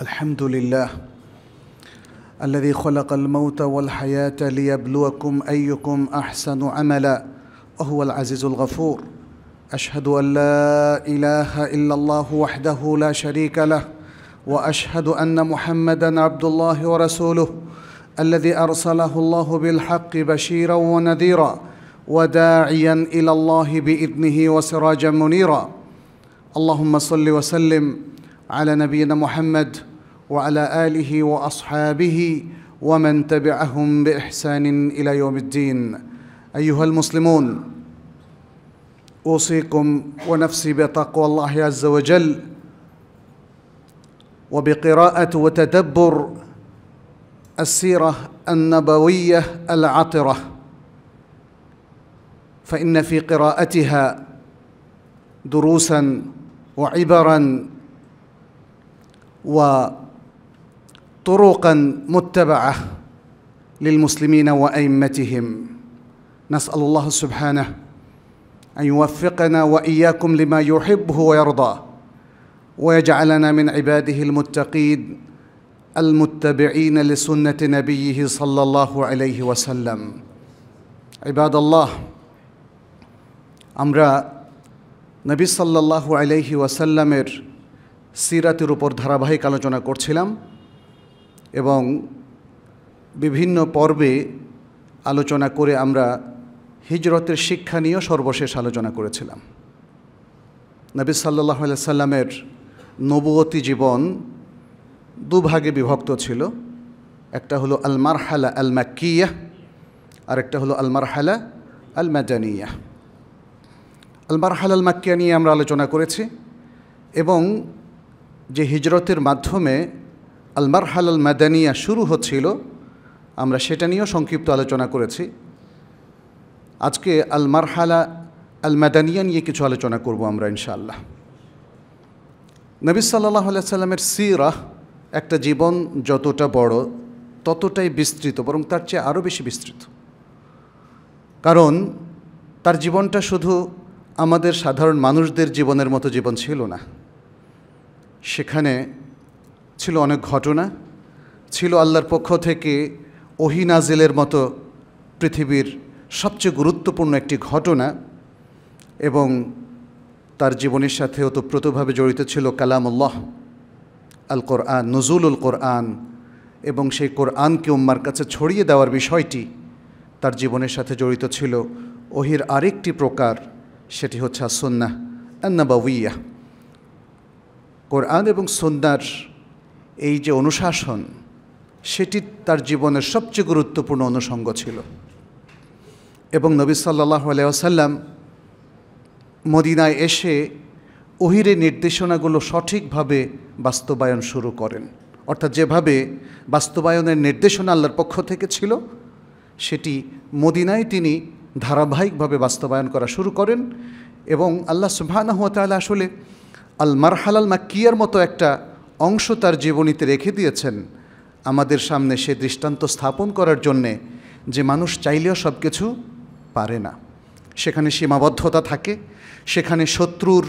الحمد لله الذي خلق الموت والحياة ليبلوكم أيكم أحسن عملا وهو العزيز الغفور أشهد أن لا إله إلا الله وحده لا شريك له وأشهد أن محمدًا عبد الله ورسوله الذي أرسله الله بالحق بشيرًا ونذيرًا وداعيًا إلى الله بإذنه وسراجًا منيرًا اللهم صل وسلم على نبينا محمد وعلى اله واصحابه ومن تبعهم باحسان الى يوم الدين ايها المسلمون اوصيكم ونفسي بتقوى الله عز وجل وبقراءه وتدبر السيره النبويه العطره فان في قراءتها دروسا وعبرا و طرقا متبعه للمسلمين وائمتهم نسال الله سبحانه ان يوفقنا واياكم لما يحبه ويرضى ويجعلنا من عباده المتقين المتبعين لسنه نبيه صلى الله عليه وسلم عباد الله الله عليه وسلم سيرة ওয়াসাল্লামের সিরাতের উপর ধারাবাহিক আলোচনা করছিলাম এবং বিভিন্ন পর্বে আলোচনা করে আমরা হিজরতের শিক্ষা নিয়েও সর্বশেষ আলোচনা করেছিলাম নবী সাল্লাহ সাল্লামের নবগতি জীবন দুভাগে বিভক্ত ছিল একটা হলো আলমার হালা আল আর একটা হলো আলমার হালা আল ম্যাজানিয়া আলমার হাল আল মাক্কিয়া নিয়ে আমরা আলোচনা করেছি এবং যে হিজরতের মাধ্যমে আল মারহাল আল মাদানিয়া শুরু হচ্ছিল আমরা সেটা নিয়েও সংক্ষিপ্ত আলোচনা করেছি আজকে আল মারহালা আল মাদানিয়া নিয়ে কিছু আলোচনা করব আমরা ইনশাআল্লাহ নবী সাল্লাহ সাল্লামের সিরাহ একটা জীবন যতটা বড় ততটাই বিস্তৃত বরং তার চেয়ে আরও বেশি বিস্তৃত কারণ তার জীবনটা শুধু আমাদের সাধারণ মানুষদের জীবনের মতো জীবন ছিল না সেখানে ছিল অনেক ঘটনা ছিল আল্লাহর পক্ষ থেকে ওহিনাজেলের মতো পৃথিবীর সবচেয়ে গুরুত্বপূর্ণ একটি ঘটনা এবং তার জীবনের সাথে ওতপ্রোতভাবে জড়িত ছিল কালামুল্লাহ আল কোরআন নজুলুল কোরআন এবং সেই কোরআনকে উম্মার কাছে ছড়িয়ে দেওয়ার বিষয়টি তার জীবনের সাথে জড়িত ছিল ওহির আরেকটি প্রকার সেটি হচ্ছে সন্না উইয়া কোরআন এবং সন্ন্যার এই যে অনুশাসন সেটি তার জীবনের সবচেয়ে গুরুত্বপূর্ণ অনুষঙ্গ ছিল এবং নবী সাল্লাহ আলাইসাল্লাম মদিনায় এসে ওহিরে নির্দেশনাগুলো সঠিকভাবে বাস্তবায়ন শুরু করেন অর্থাৎ যেভাবে বাস্তবায়নের নির্দেশনা আল্লাহর পক্ষ থেকে ছিল সেটি মদিনায় তিনি ধারাবাহিকভাবে বাস্তবায়ন করা শুরু করেন এবং আল্লাহ সুবাহানা হাতাল আসলে আল মারহালাল মাক্কিয়ার মতো একটা অংশ তার জীবনীতে রেখে দিয়েছেন আমাদের সামনে সে দৃষ্টান্ত স্থাপন করার জন্যে যে মানুষ চাইলেও সব কিছু পারে না সেখানে সীমাবদ্ধতা থাকে সেখানে শত্রুর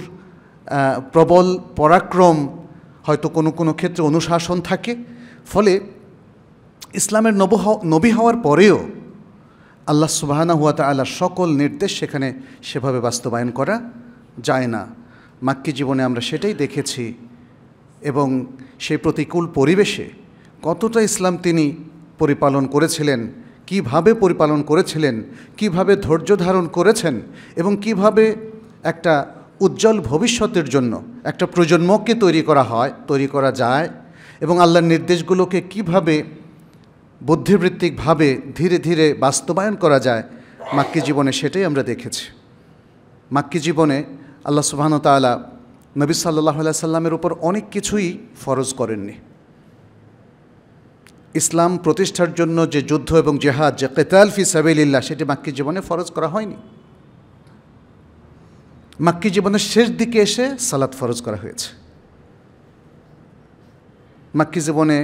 প্রবল পরাক্রম হয়তো কোনো কোনো ক্ষেত্রে অনুশাসন থাকে ফলে ইসলামের নব নবী হওয়ার পরেও আল্লাহ সুবাহানা হুয়া আল্লাহ সকল নির্দেশ সেখানে সেভাবে বাস্তবায়ন করা যায় না মাক্যী জীবনে আমরা সেটাই দেখেছি এবং সেই প্রতিকূল পরিবেশে কতটা ইসলাম তিনি পরিপালন করেছিলেন কিভাবে পরিপালন করেছিলেন কিভাবে ধৈর্য ধারণ করেছেন এবং কিভাবে একটা উজ্জ্বল ভবিষ্যতের জন্য একটা প্রজন্মকে তৈরি করা হয় তৈরি করা যায় এবং আল্লাহর নির্দেশগুলোকে কিভাবে বুদ্ধিবৃত্তিকভাবে ধীরে ধীরে বাস্তবায়ন করা যায় মাক্যী জীবনে সেটাই আমরা দেখেছি মাক্যী জীবনে আল্লাহ সুবাহতালা নবী সাল্লাহ সাল্লামের উপর অনেক কিছুই ফরজ করেননি ইসলাম প্রতিষ্ঠার জন্য যে যুদ্ধ এবং জেহাদ যে কেতাল ফি সাবিল্লাহ সেটি মাক্কি জীবনে ফরজ করা হয়নি মাক্কি জীবনের শেষ দিকে এসে সালাত ফরজ করা হয়েছে মাক্কি জীবনে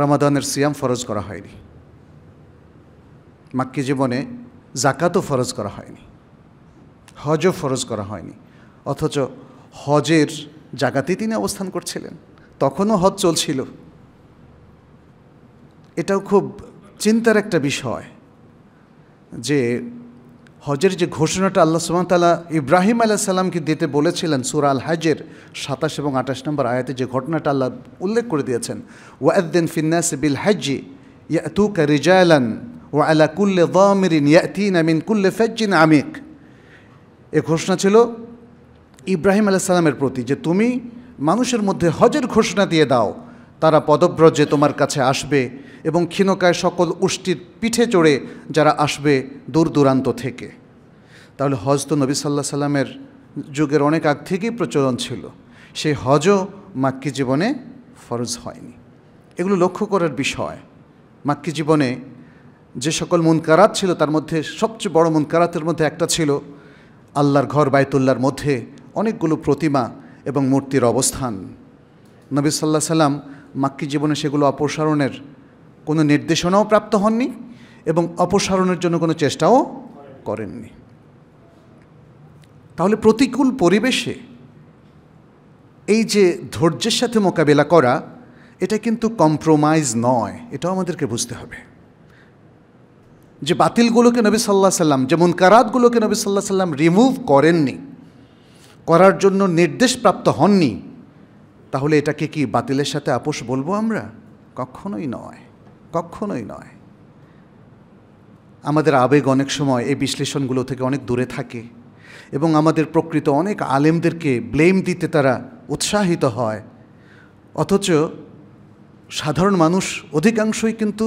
রামাদানের সিয়াম ফরজ করা হয়নি মাক্কি জীবনে জাকাতও ফরজ করা হয়নি হজও ফরজ করা হয়নি অথচ হজের জায়গাতে তিনি অবস্থান করছিলেন তখনও হজ চলছিল এটাও খুব চিন্তার একটা বিষয় যে হজের যে ঘোষণাটা আল্লাহ সুমতালা ইব্রাহিম আলাহ সাল্লামকে দিতে বলেছিলেন আল হাজের সাতাশ এবং আঠাশ নম্বর আয়াতে যে ঘটনাটা আল্লাহ উল্লেখ করে দিয়েছেন ওয়াদ্দিন ফিন্নাস বিল হাজি ইয়াতুকা রিজায়ালান ও আলা কুল্লে দামিরিন ইয়াতিন আমিন কুল্লে ফেজিন আমিক এ ঘোষণা ছিল ইব্রাহিম আলাইসাল্লামের প্রতি যে তুমি মানুষের মধ্যে হজের ঘোষণা দিয়ে দাও তারা পদব্রজে তোমার কাছে আসবে এবং ক্ষীণকায় সকল উষ্টির পিঠে চড়ে যারা আসবে দূর দূরান্ত থেকে তাহলে হজ তো নবী সাল্লাহ সাল্লামের যুগের অনেক আগ থেকেই প্রচলন ছিল সেই হজও মাক্কি জীবনে ফরজ হয়নি এগুলো লক্ষ্য করার বিষয় মাক্কি জীবনে যে সকল মুনকারাত ছিল তার মধ্যে সবচেয়ে বড় মুনকারাতের মধ্যে একটা ছিল আল্লাহর ঘর বায়তুল্লার মধ্যে অনেকগুলো প্রতিমা এবং মূর্তির অবস্থান নবী সাল্লাহ সাল্লাম মাক্কি জীবনে সেগুলো অপসারণের কোনো নির্দেশনাও প্রাপ্ত হননি এবং অপসারণের জন্য কোনো চেষ্টাও করেননি তাহলে প্রতিকূল পরিবেশে এই যে ধৈর্যের সাথে মোকাবেলা করা এটা কিন্তু কম্প্রোমাইজ নয় এটাও আমাদেরকে বুঝতে হবে যে বাতিলগুলোকে নবী সাল্লাহ সাল্লাম যে মুনকারাতগুলোকে নবী সাল্লাহ সাল্লাম রিমুভ করেননি করার জন্য নির্দেশপ্রাপ্ত হননি তাহলে এটাকে কি বাতিলের সাথে আপোষ বলবো আমরা কখনোই নয় কখনোই নয় আমাদের আবেগ অনেক সময় এই বিশ্লেষণগুলো থেকে অনেক দূরে থাকে এবং আমাদের প্রকৃত অনেক আলেমদেরকে ব্লেম দিতে তারা উৎসাহিত হয় অথচ সাধারণ মানুষ অধিকাংশই কিন্তু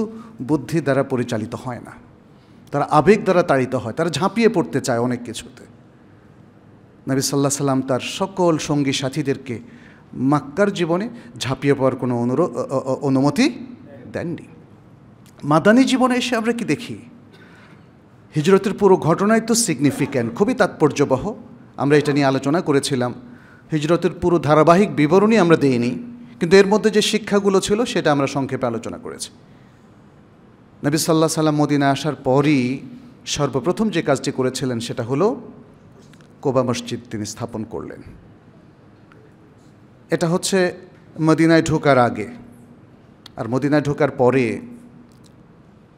বুদ্ধি দ্বারা পরিচালিত হয় না তারা আবেগ দ্বারা তাড়িত হয় তারা ঝাঁপিয়ে পড়তে চায় অনেক কিছুতে নবী সাল্লাহ সাল্লাম তার সকল সঙ্গী সাথীদেরকে মাক্কার জীবনে ঝাঁপিয়ে পড়ার কোনো অনুমতি দেননি মাদানী জীবনে এসে আমরা কি দেখি হিজরতের পুরো ঘটনাই তো সিগনিফিক্যান্ট খুবই তাৎপর্যবহ আমরা এটা নিয়ে আলোচনা করেছিলাম হিজরতের পুরো ধারাবাহিক বিবরণী আমরা দিইনি কিন্তু এর মধ্যে যে শিক্ষাগুলো ছিল সেটা আমরা সংক্ষেপে আলোচনা করেছি নবী সাল্লাহ সাল্লাম মদিনা আসার পরই সর্বপ্রথম যে কাজটি করেছিলেন সেটা হলো কোবা মসজিদ তিনি স্থাপন করলেন এটা হচ্ছে মদিনায় ঢোকার আগে আর মদিনায় ঢোকার পরে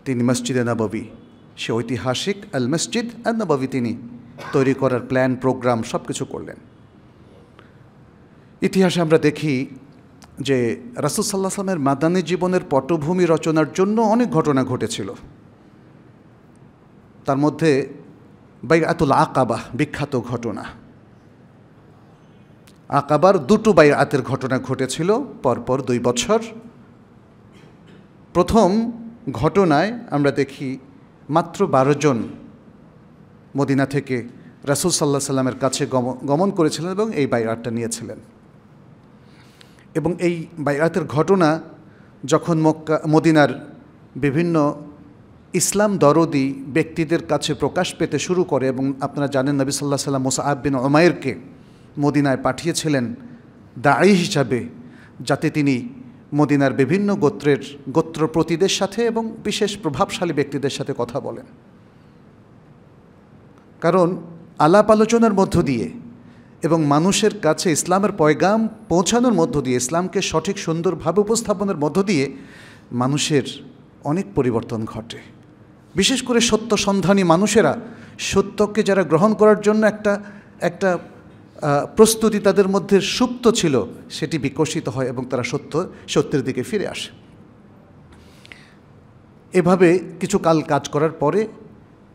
তিনি মসজিদে নববী সে ঐতিহাসিক আল মসজিদ আল নববী তিনি তৈরি করার প্ল্যান প্রোগ্রাম সব কিছু করলেন ইতিহাসে আমরা দেখি যে রাসুল সাল্লাহ সালামের মাদানী জীবনের পটভূমি রচনার জন্য অনেক ঘটনা ঘটেছিল তার মধ্যে বাইরাতুল আকাবা বিখ্যাত ঘটনা আকাবার দুটো বাইরাতের ঘটনা ঘটেছিল পরপর দুই বছর প্রথম ঘটনায় আমরা দেখি মাত্র বারো জন মদিনা থেকে রাসুল সাল্লাহ সাল্লামের কাছে গমন করেছিলেন এবং এই আটটা নিয়েছিলেন এবং এই বাইরাতের ঘটনা যখন মক্কা মদিনার বিভিন্ন ইসলাম দরদি ব্যক্তিদের কাছে প্রকাশ পেতে শুরু করে এবং আপনারা জানেন নবী সাল্লাহ সাল্লাম মোসাহাব বিন ওমায়েরকে মদিনায় পাঠিয়েছিলেন দাড়ি হিসাবে যাতে তিনি মদিনার বিভিন্ন গোত্রের গোত্র প্রতিদের সাথে এবং বিশেষ প্রভাবশালী ব্যক্তিদের সাথে কথা বলেন কারণ আলাপ আলোচনার মধ্য দিয়ে এবং মানুষের কাছে ইসলামের পয়গাম পৌঁছানোর মধ্য দিয়ে ইসলামকে সঠিক সুন্দরভাবে উপস্থাপনের মধ্য দিয়ে মানুষের অনেক পরিবর্তন ঘটে বিশেষ করে সত্য সন্ধানী মানুষেরা সত্যকে যারা গ্রহণ করার জন্য একটা একটা প্রস্তুতি তাদের মধ্যে সুপ্ত ছিল সেটি বিকশিত হয় এবং তারা সত্য সত্যের দিকে ফিরে আসে এভাবে কিছু কাল কাজ করার পরে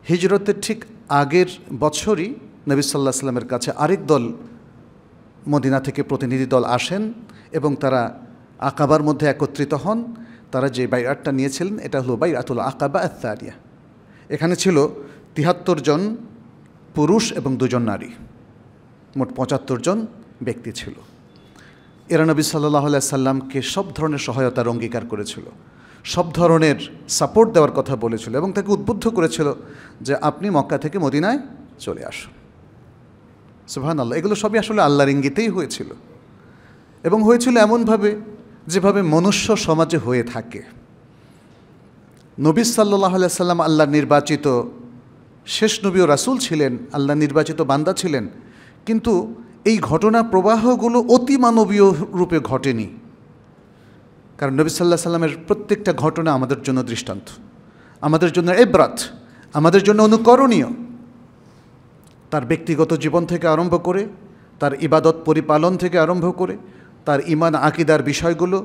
হিজরতের ঠিক আগের বছরই নবী সাল্লাহ সাল্লামের কাছে আরেক দল মদিনা থেকে প্রতিনিধি দল আসেন এবং তারা আকাবার মধ্যে একত্রিত হন তারা যে বাইরাটটা নিয়েছিলেন এটা হলো বাইরাতুল আকাবা আত্মারিয়া এখানে ছিল তিহাত্তর জন পুরুষ এবং দুজন নারী মোট পঁচাত্তর জন ব্যক্তি ছিল এরা নবী সাল্লাহ সাল্লামকে সব ধরনের সহায়তার অঙ্গীকার করেছিল সব ধরনের সাপোর্ট দেওয়ার কথা বলেছিল এবং তাকে উদ্বুদ্ধ করেছিল যে আপনি মক্কা থেকে মদিনায় চলে আসুন সুহান আল্লাহ এগুলো সবই আসলে আল্লাহর ইঙ্গিতেই হয়েছিল এবং হয়েছিল এমনভাবে যেভাবে মনুষ্য সমাজে হয়ে থাকে নবী সাল্লাহ সাল্লাম আল্লাহ নির্বাচিত শেষ নবী ও রাসুল ছিলেন আল্লাহ নির্বাচিত বান্দা ছিলেন কিন্তু এই ঘটনা প্রবাহগুলো অতি মানবীয় রূপে ঘটেনি কারণ নবী সাল্লাহ সাল্লামের প্রত্যেকটা ঘটনা আমাদের জন্য দৃষ্টান্ত আমাদের জন্য এব্রাত আমাদের জন্য অনুকরণীয় তার ব্যক্তিগত জীবন থেকে আরম্ভ করে তার ইবাদত পরিপালন থেকে আরম্ভ করে তার ইমান আকিদার বিষয়গুলো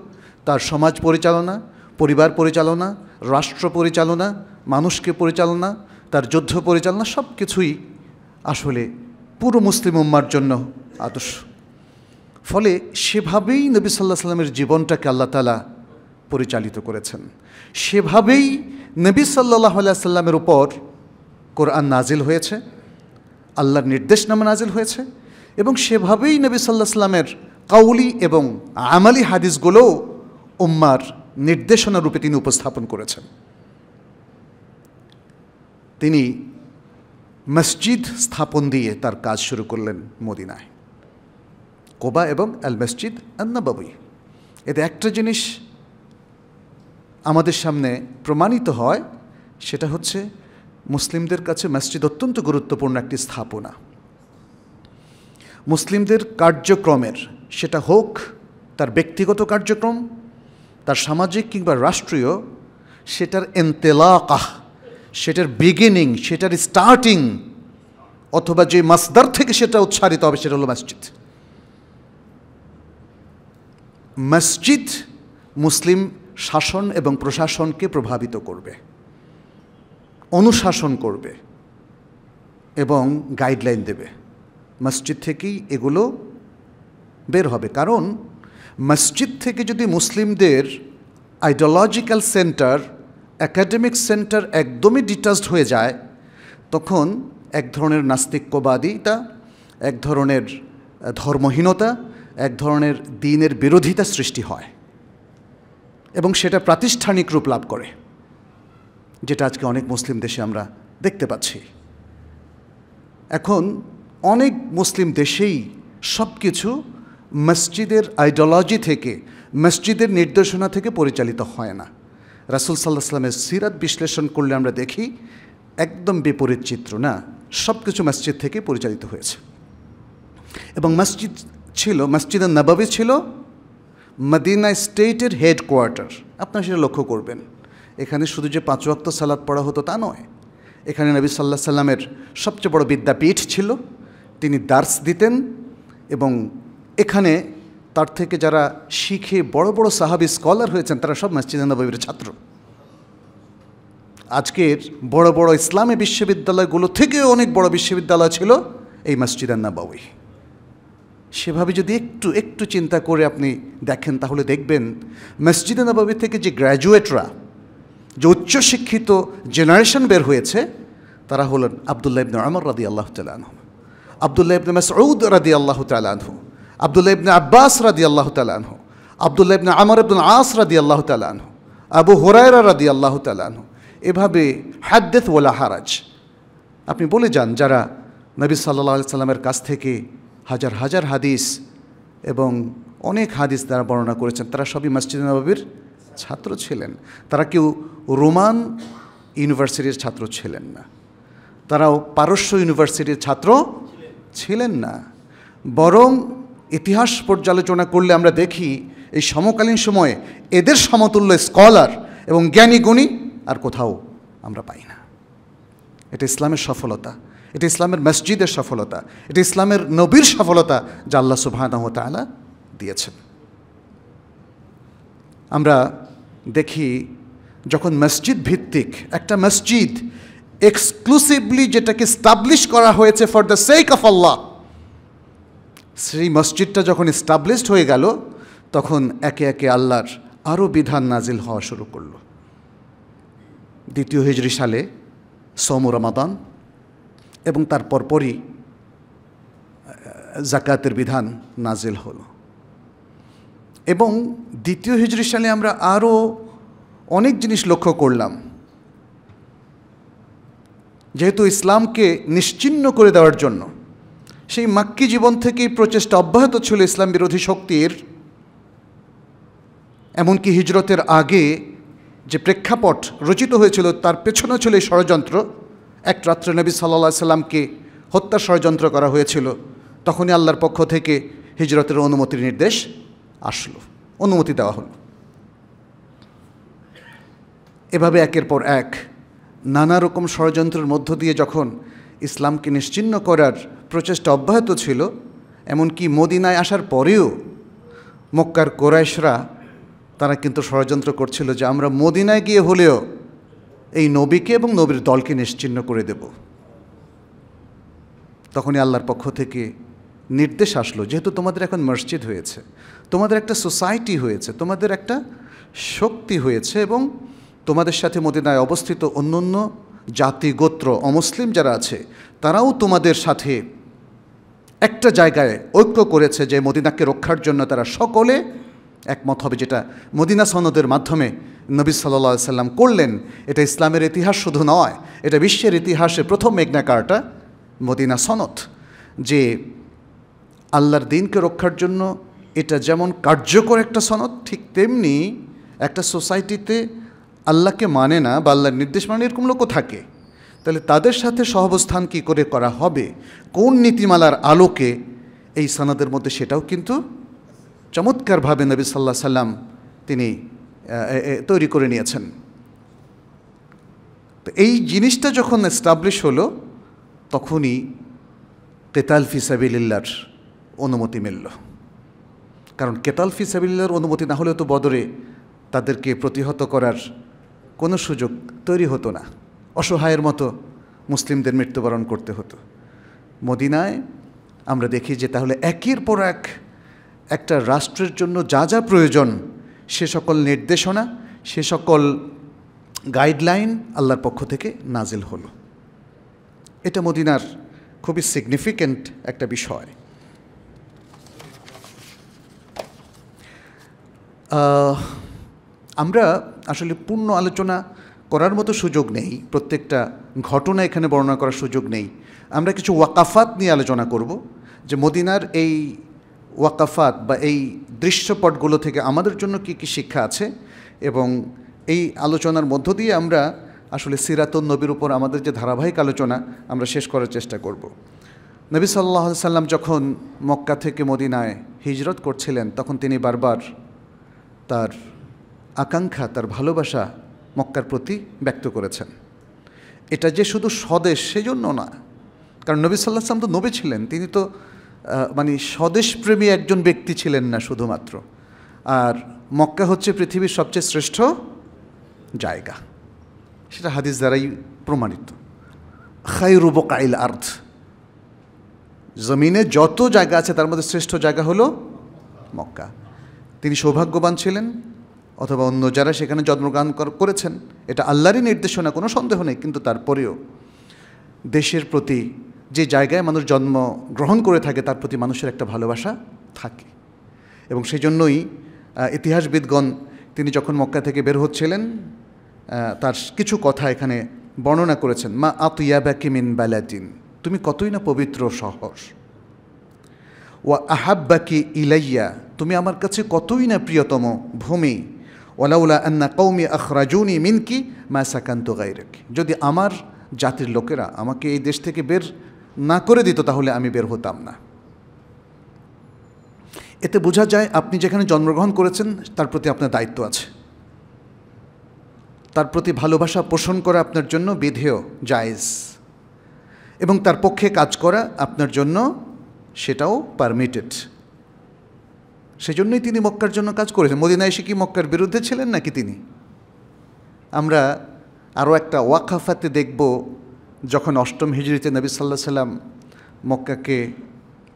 তার সমাজ পরিচালনা পরিবার পরিচালনা রাষ্ট্র পরিচালনা মানুষকে পরিচালনা তার যুদ্ধ পরিচালনা সব কিছুই আসলে পুরো মুসলিম উম্মার জন্য আদর্শ ফলে সেভাবেই নবী সাল্লাহ সাল্লামের জীবনটাকে আল্লাহ তালা পরিচালিত করেছেন সেভাবেই নবী সাল্লাহ সাল্লামের উপর কোরআন নাজিল হয়েছে আল্লাহর নির্দেশনামা নাজিল হয়েছে এবং সেভাবেই নবী সাল্লাহ সাল্লামের কাউলি এবং আমালি হাদিসগুলোও উম্মার নির্দেশনা রূপে তিনি উপস্থাপন করেছেন তিনি মসজিদ স্থাপন দিয়ে তার কাজ শুরু করলেন মদিনায় কোবা এবং আল মসজিদ আন্নাবাবুই এতে একটা জিনিস আমাদের সামনে প্রমাণিত হয় সেটা হচ্ছে মুসলিমদের কাছে মসজিদ অত্যন্ত গুরুত্বপূর্ণ একটি স্থাপনা মুসলিমদের কার্যক্রমের সেটা হোক তার ব্যক্তিগত কার্যক্রম তার সামাজিক কিংবা রাষ্ট্রীয় সেটার এন্তেলাকাহ সেটার বিগিনিং সেটার স্টার্টিং অথবা যে মাসদার থেকে সেটা উচ্চারিত হবে সেটা হলো মসজিদ মসজিদ মুসলিম শাসন এবং প্রশাসনকে প্রভাবিত করবে অনুশাসন করবে এবং গাইডলাইন দেবে মসজিদ থেকেই এগুলো বের হবে কারণ মসজিদ থেকে যদি মুসলিমদের আইডিওলজিক্যাল সেন্টার অ্যাকাডেমিক সেন্টার একদমই ডিটাস্ট হয়ে যায় তখন এক ধরনের নাস্তিক্যবাদিতা এক ধরনের ধর্মহীনতা এক ধরনের দিনের বিরোধিতা সৃষ্টি হয় এবং সেটা প্রাতিষ্ঠানিক রূপ লাভ করে যেটা আজকে অনেক মুসলিম দেশে আমরা দেখতে পাচ্ছি এখন অনেক মুসলিম দেশেই সব কিছু মসজিদের আইডিওলজি থেকে মসজিদের নির্দেশনা থেকে পরিচালিত হয় না রাসুল সাল্লাহ সাল্লামের সিরাত বিশ্লেষণ করলে আমরা দেখি একদম বিপরীত চিত্র না সব কিছু মসজিদ থেকে পরিচালিত হয়েছে এবং মসজিদ ছিল মসজিদের নবাবি ছিল মদিনা স্টেটের হেডকোয়ার্টার আপনারা সেটা লক্ষ্য করবেন এখানে শুধু যে পাঁচ অক্ত সালাদ পড়া হতো তা নয় এখানে নবী সাল্লাহ সাল্লামের সবচেয়ে বড় বিদ্যাপীঠ ছিল তিনি দার্স দিতেন এবং এখানে তার থেকে যারা শিখে বড় বড় সাহাবি স্কলার হয়েছেন তারা সব মসজিদে নবীর ছাত্র আজকের বড় বড় ইসলামী বিশ্ববিদ্যালয়গুলো থেকেও অনেক বড় বিশ্ববিদ্যালয় ছিল এই মসজিদান নাবাউই সেভাবে যদি একটু একটু চিন্তা করে আপনি দেখেন তাহলে দেখবেন মসজিদে নবাবী থেকে যে গ্র্যাজুয়েটরা যে উচ্চশিক্ষিত জেনারেশন বের হয়েছে তারা হলেন আবদুল্লাহ ইবনে আমর রাদি আল্লাহ তালাহ আবদুল্লাহ ইবনে মাসউদ রাদি আল্লাহ তালাহ আবদুল্লাহ ইবনে আব্বাস রাদি আল্লাহ তালাহ আবদুল্লাহ ইবনে আমর ইবদুল আস রাদি আল্লাহ তালাহ আবু হোরায়রা রাদি আল্লাহ তালাহ এভাবে হাদ্দেথ ওলা হারাজ আপনি বলে যান যারা নবী সাল্লা সাল্লামের কাছ থেকে হাজার হাজার হাদিস এবং অনেক হাদিস তারা বর্ণনা করেছেন তারা সবই মসজিদ নবাবির ছাত্র ছিলেন তারা কেউ রোমান ইউনিভার্সিটির ছাত্র ছিলেন না তারাও পারস্য ইউনিভার্সিটির ছাত্র ছিলেন না বরং ইতিহাস পর্যালোচনা করলে আমরা দেখি এই সমকালীন সময়ে এদের সমতুল্য স্কলার এবং জ্ঞানী গুণী আর কোথাও আমরা পাই না এটা ইসলামের সফলতা এটা ইসলামের মসজিদের সফলতা এটা ইসলামের নবীর সফলতা যা আল্লাহ সুবাহ তালা দিয়েছেন আমরা দেখি যখন মসজিদ ভিত্তিক একটা মসজিদ এক্সক্লুসিভলি যেটাকে স্টাবলিশ করা হয়েছে for the sake of Allah সেই মসজিদটা যখন এস্টাবলিশড হয়ে গেল তখন একে একে আল্লাহর আরও বিধান নাজিল হওয়া শুরু করল দ্বিতীয় হিজরি সালে সম রমাদান এবং তার পরপরই জাকাতের বিধান নাজিল হল এবং দ্বিতীয় হিজরি সালে আমরা আরও অনেক জিনিস লক্ষ্য করলাম যেহেতু ইসলামকে নিশ্চিন্ন করে দেওয়ার জন্য সেই মাক্কি জীবন থেকেই প্রচেষ্টা অব্যাহত ছিল ইসলাম বিরোধী শক্তির এমনকি হিজরতের আগে যে প্রেক্ষাপট রচিত হয়েছিল তার পেছনে ছিল এই ষড়যন্ত্র এক রাত্রে নবী সাল্লা সাল্লামকে হত্যা ষড়যন্ত্র করা হয়েছিল তখনই আল্লাহর পক্ষ থেকে হিজরতের অনুমতির নির্দেশ আসলো অনুমতি দেওয়া হল এভাবে একের পর এক নানা রকম ষড়যন্ত্রের মধ্য দিয়ে যখন ইসলামকে নিশ্চিন্ন করার প্রচেষ্টা অব্যাহত ছিল এমনকি মদিনায় আসার পরেও মক্কার কোরাইশরা তারা কিন্তু ষড়যন্ত্র করছিল যে আমরা মদিনায় গিয়ে হলেও এই নবীকে এবং নবীর দলকে নিশ্চিহ্ন করে দেব তখনই আল্লাহর পক্ষ থেকে নির্দেশ আসলো যেহেতু তোমাদের এখন মসজিদ হয়েছে তোমাদের একটা সোসাইটি হয়েছে তোমাদের একটা শক্তি হয়েছে এবং তোমাদের সাথে মদিনায় অবস্থিত অন্য অন্য জাতি গোত্র অমুসলিম যারা আছে তারাও তোমাদের সাথে একটা জায়গায় ঐক্য করেছে যে মদিনাকে রক্ষার জন্য তারা সকলে একমত হবে যেটা মদিনা সনদের মাধ্যমে নবী সাল্লা সাল্লাম করলেন এটা ইসলামের ইতিহাস শুধু নয় এটা বিশ্বের ইতিহাসে প্রথম মেঘনাকারটা মদিনা সনদ যে আল্লাহর দিনকে রক্ষার জন্য এটা যেমন কার্যকর একটা সনদ ঠিক তেমনি একটা সোসাইটিতে আল্লাহকে মানে না বা আল্লাহর নির্দেশ মানে এরকম লোকও থাকে তাহলে তাদের সাথে সহবস্থান কি করে করা হবে কোন নীতিমালার আলোকে এই সনাদের মধ্যে সেটাও কিন্তু চমৎকারভাবে নবী সাল্লাহ সাল্লাম তিনি তৈরি করে নিয়েছেন তো এই জিনিসটা যখন এস্টাবলিশ হলো তখনই কেতাল ফিসাবিল্লার অনুমতি মিলল কারণ কেতাল ফিসাবিল্লার অনুমতি না হলে তো বদরে তাদেরকে প্রতিহত করার কোনো সুযোগ তৈরি হতো না অসহায়ের মতো মুসলিমদের মৃত্যুবরণ করতে হতো মদিনায় আমরা দেখি যে তাহলে একের পর এক একটা রাষ্ট্রের জন্য যা যা প্রয়োজন সে সকল নির্দেশনা সে সকল গাইডলাইন আল্লাহর পক্ষ থেকে নাজিল হলো এটা মদিনার খুবই সিগনিফিক্যান্ট একটা বিষয় আমরা আসলে পূর্ণ আলোচনা করার মতো সুযোগ নেই প্রত্যেকটা ঘটনা এখানে বর্ণনা করার সুযোগ নেই আমরা কিছু ওয়াকাফাত নিয়ে আলোচনা করব যে মদিনার এই ওয়াকাফাত বা এই দৃশ্যপটগুলো থেকে আমাদের জন্য কি কি শিক্ষা আছে এবং এই আলোচনার মধ্য দিয়ে আমরা আসলে সিরাতন নবীর উপর আমাদের যে ধারাবাহিক আলোচনা আমরা শেষ করার চেষ্টা করব নবী সাল্লাহ সাল্লাম যখন মক্কা থেকে মদিনায় হিজরত করছিলেন তখন তিনি বারবার তার আকাঙ্ক্ষা তার ভালোবাসা মক্কার প্রতি ব্যক্ত করেছেন এটা যে শুধু স্বদেশ সেজন্য না কারণ নবী সাল্লাহ সাল্লাম তো নবী ছিলেন তিনি তো মানে স্বদেশপ্রেমী একজন ব্যক্তি ছিলেন না শুধুমাত্র আর মক্কা হচ্ছে পৃথিবীর সবচেয়ে শ্রেষ্ঠ জায়গা সেটা হাদিস দ্বারাই প্রমাণিত খাইরুব কাইল আর্থ জমিনে যত জায়গা আছে তার মধ্যে শ্রেষ্ঠ জায়গা হলো মক্কা তিনি সৌভাগ্যবান ছিলেন অথবা অন্য যারা সেখানে জন্মগ্রহণ করেছেন এটা আল্লাহরই নির্দেশনা কোনো সন্দেহ নেই কিন্তু তারপরেও দেশের প্রতি যে জায়গায় মানুষ জন্ম গ্রহণ করে থাকে তার প্রতি মানুষের একটা ভালোবাসা থাকে এবং সেই জন্যই ইতিহাসবিদগণ তিনি যখন মক্কা থেকে বের হচ্ছিলেন তার কিছু কথা এখানে বর্ণনা করেছেন মা আতিয়াবাকি মিন বেলাদিন তুমি কতই না পবিত্র শহর ও আহাব্বাকি ইলাইয়া তুমি আমার কাছে কতই না প্রিয়তম ভূমি ওলাউলা আন্না কৌমি আখরাজুনি মিনকি মা সাকান্ত গাইরেক যদি আমার জাতির লোকেরা আমাকে এই দেশ থেকে বের না করে দিত তাহলে আমি বের হতাম না এতে বোঝা যায় আপনি যেখানে জন্মগ্রহণ করেছেন তার প্রতি আপনার দায়িত্ব আছে তার প্রতি ভালোবাসা পোষণ করা আপনার জন্য বিধেয় জায়েজ এবং তার পক্ষে কাজ করা আপনার জন্য সেটাও পারমিটেড সেজন্যই তিনি মক্কার জন্য কাজ করেছেন মদিনা এসে কি মক্কার বিরুদ্ধে ছিলেন নাকি তিনি আমরা আরও একটা ওয়াকাফাতে দেখব যখন অষ্টম হিজড়িতে নবী সাল্লাহ সাল্লাম মক্কাকে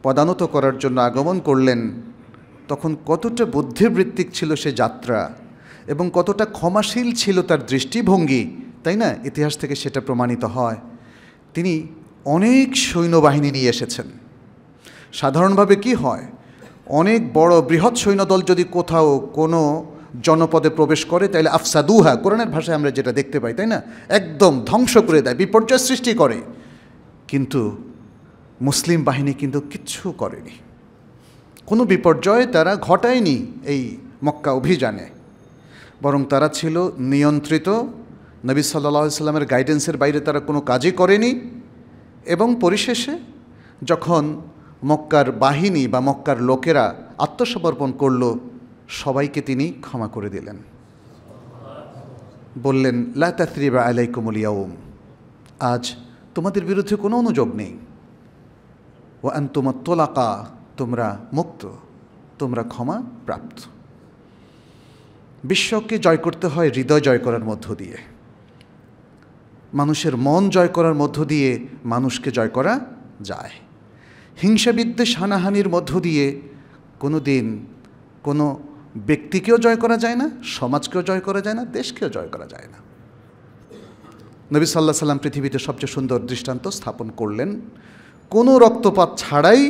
পদানত করার জন্য আগমন করলেন তখন কতটা বুদ্ধিবৃত্তিক ছিল সে যাত্রা এবং কতটা ক্ষমাশীল ছিল তার দৃষ্টিভঙ্গি তাই না ইতিহাস থেকে সেটা প্রমাণিত হয় তিনি অনেক সৈন্যবাহিনী নিয়ে এসেছেন সাধারণভাবে কি হয় অনেক বড় বৃহৎ সৈন্যদল যদি কোথাও কোনো জনপদে প্রবেশ করে তাহলে আফসাদুহা কোরআনের ভাষায় আমরা যেটা দেখতে পাই তাই না একদম ধ্বংস করে দেয় বিপর্যয় সৃষ্টি করে কিন্তু মুসলিম বাহিনী কিন্তু কিচ্ছু করেনি কোনো বিপর্যয় তারা ঘটায়নি এই মক্কা অভিযানে বরং তারা ছিল নিয়ন্ত্রিত নবী সাল্লা সাল্লামের গাইডেন্সের বাইরে তারা কোনো কাজই করেনি এবং পরিশেষে যখন মক্কার বাহিনী বা মক্কার লোকেরা আত্মসমর্পণ করল সবাইকে তিনি ক্ষমা করে দিলেন বললেন লাতাত্রিবা আলাইকুমুল ইয়াউম আজ তোমাদের বিরুদ্ধে কোনো অনুযোগ নেই ও আন তোমার তোলাকা তোমরা মুক্ত তোমরা ক্ষমা প্রাপ্ত বিশ্বকে জয় করতে হয় হৃদয় জয় করার মধ্য দিয়ে মানুষের মন জয় করার মধ্য দিয়ে মানুষকে জয় করা যায় হিংসাবিদ্বেষ হানাহানির মধ্য দিয়ে কোনো দিন কোনো ব্যক্তিকেও জয় করা যায় না সমাজকেও জয় করা যায় না দেশকেও জয় করা যায় না নবী সাল্লাহ সাল্লাম পৃথিবীতে সবচেয়ে সুন্দর দৃষ্টান্ত স্থাপন করলেন কোনো রক্তপাত ছাড়াই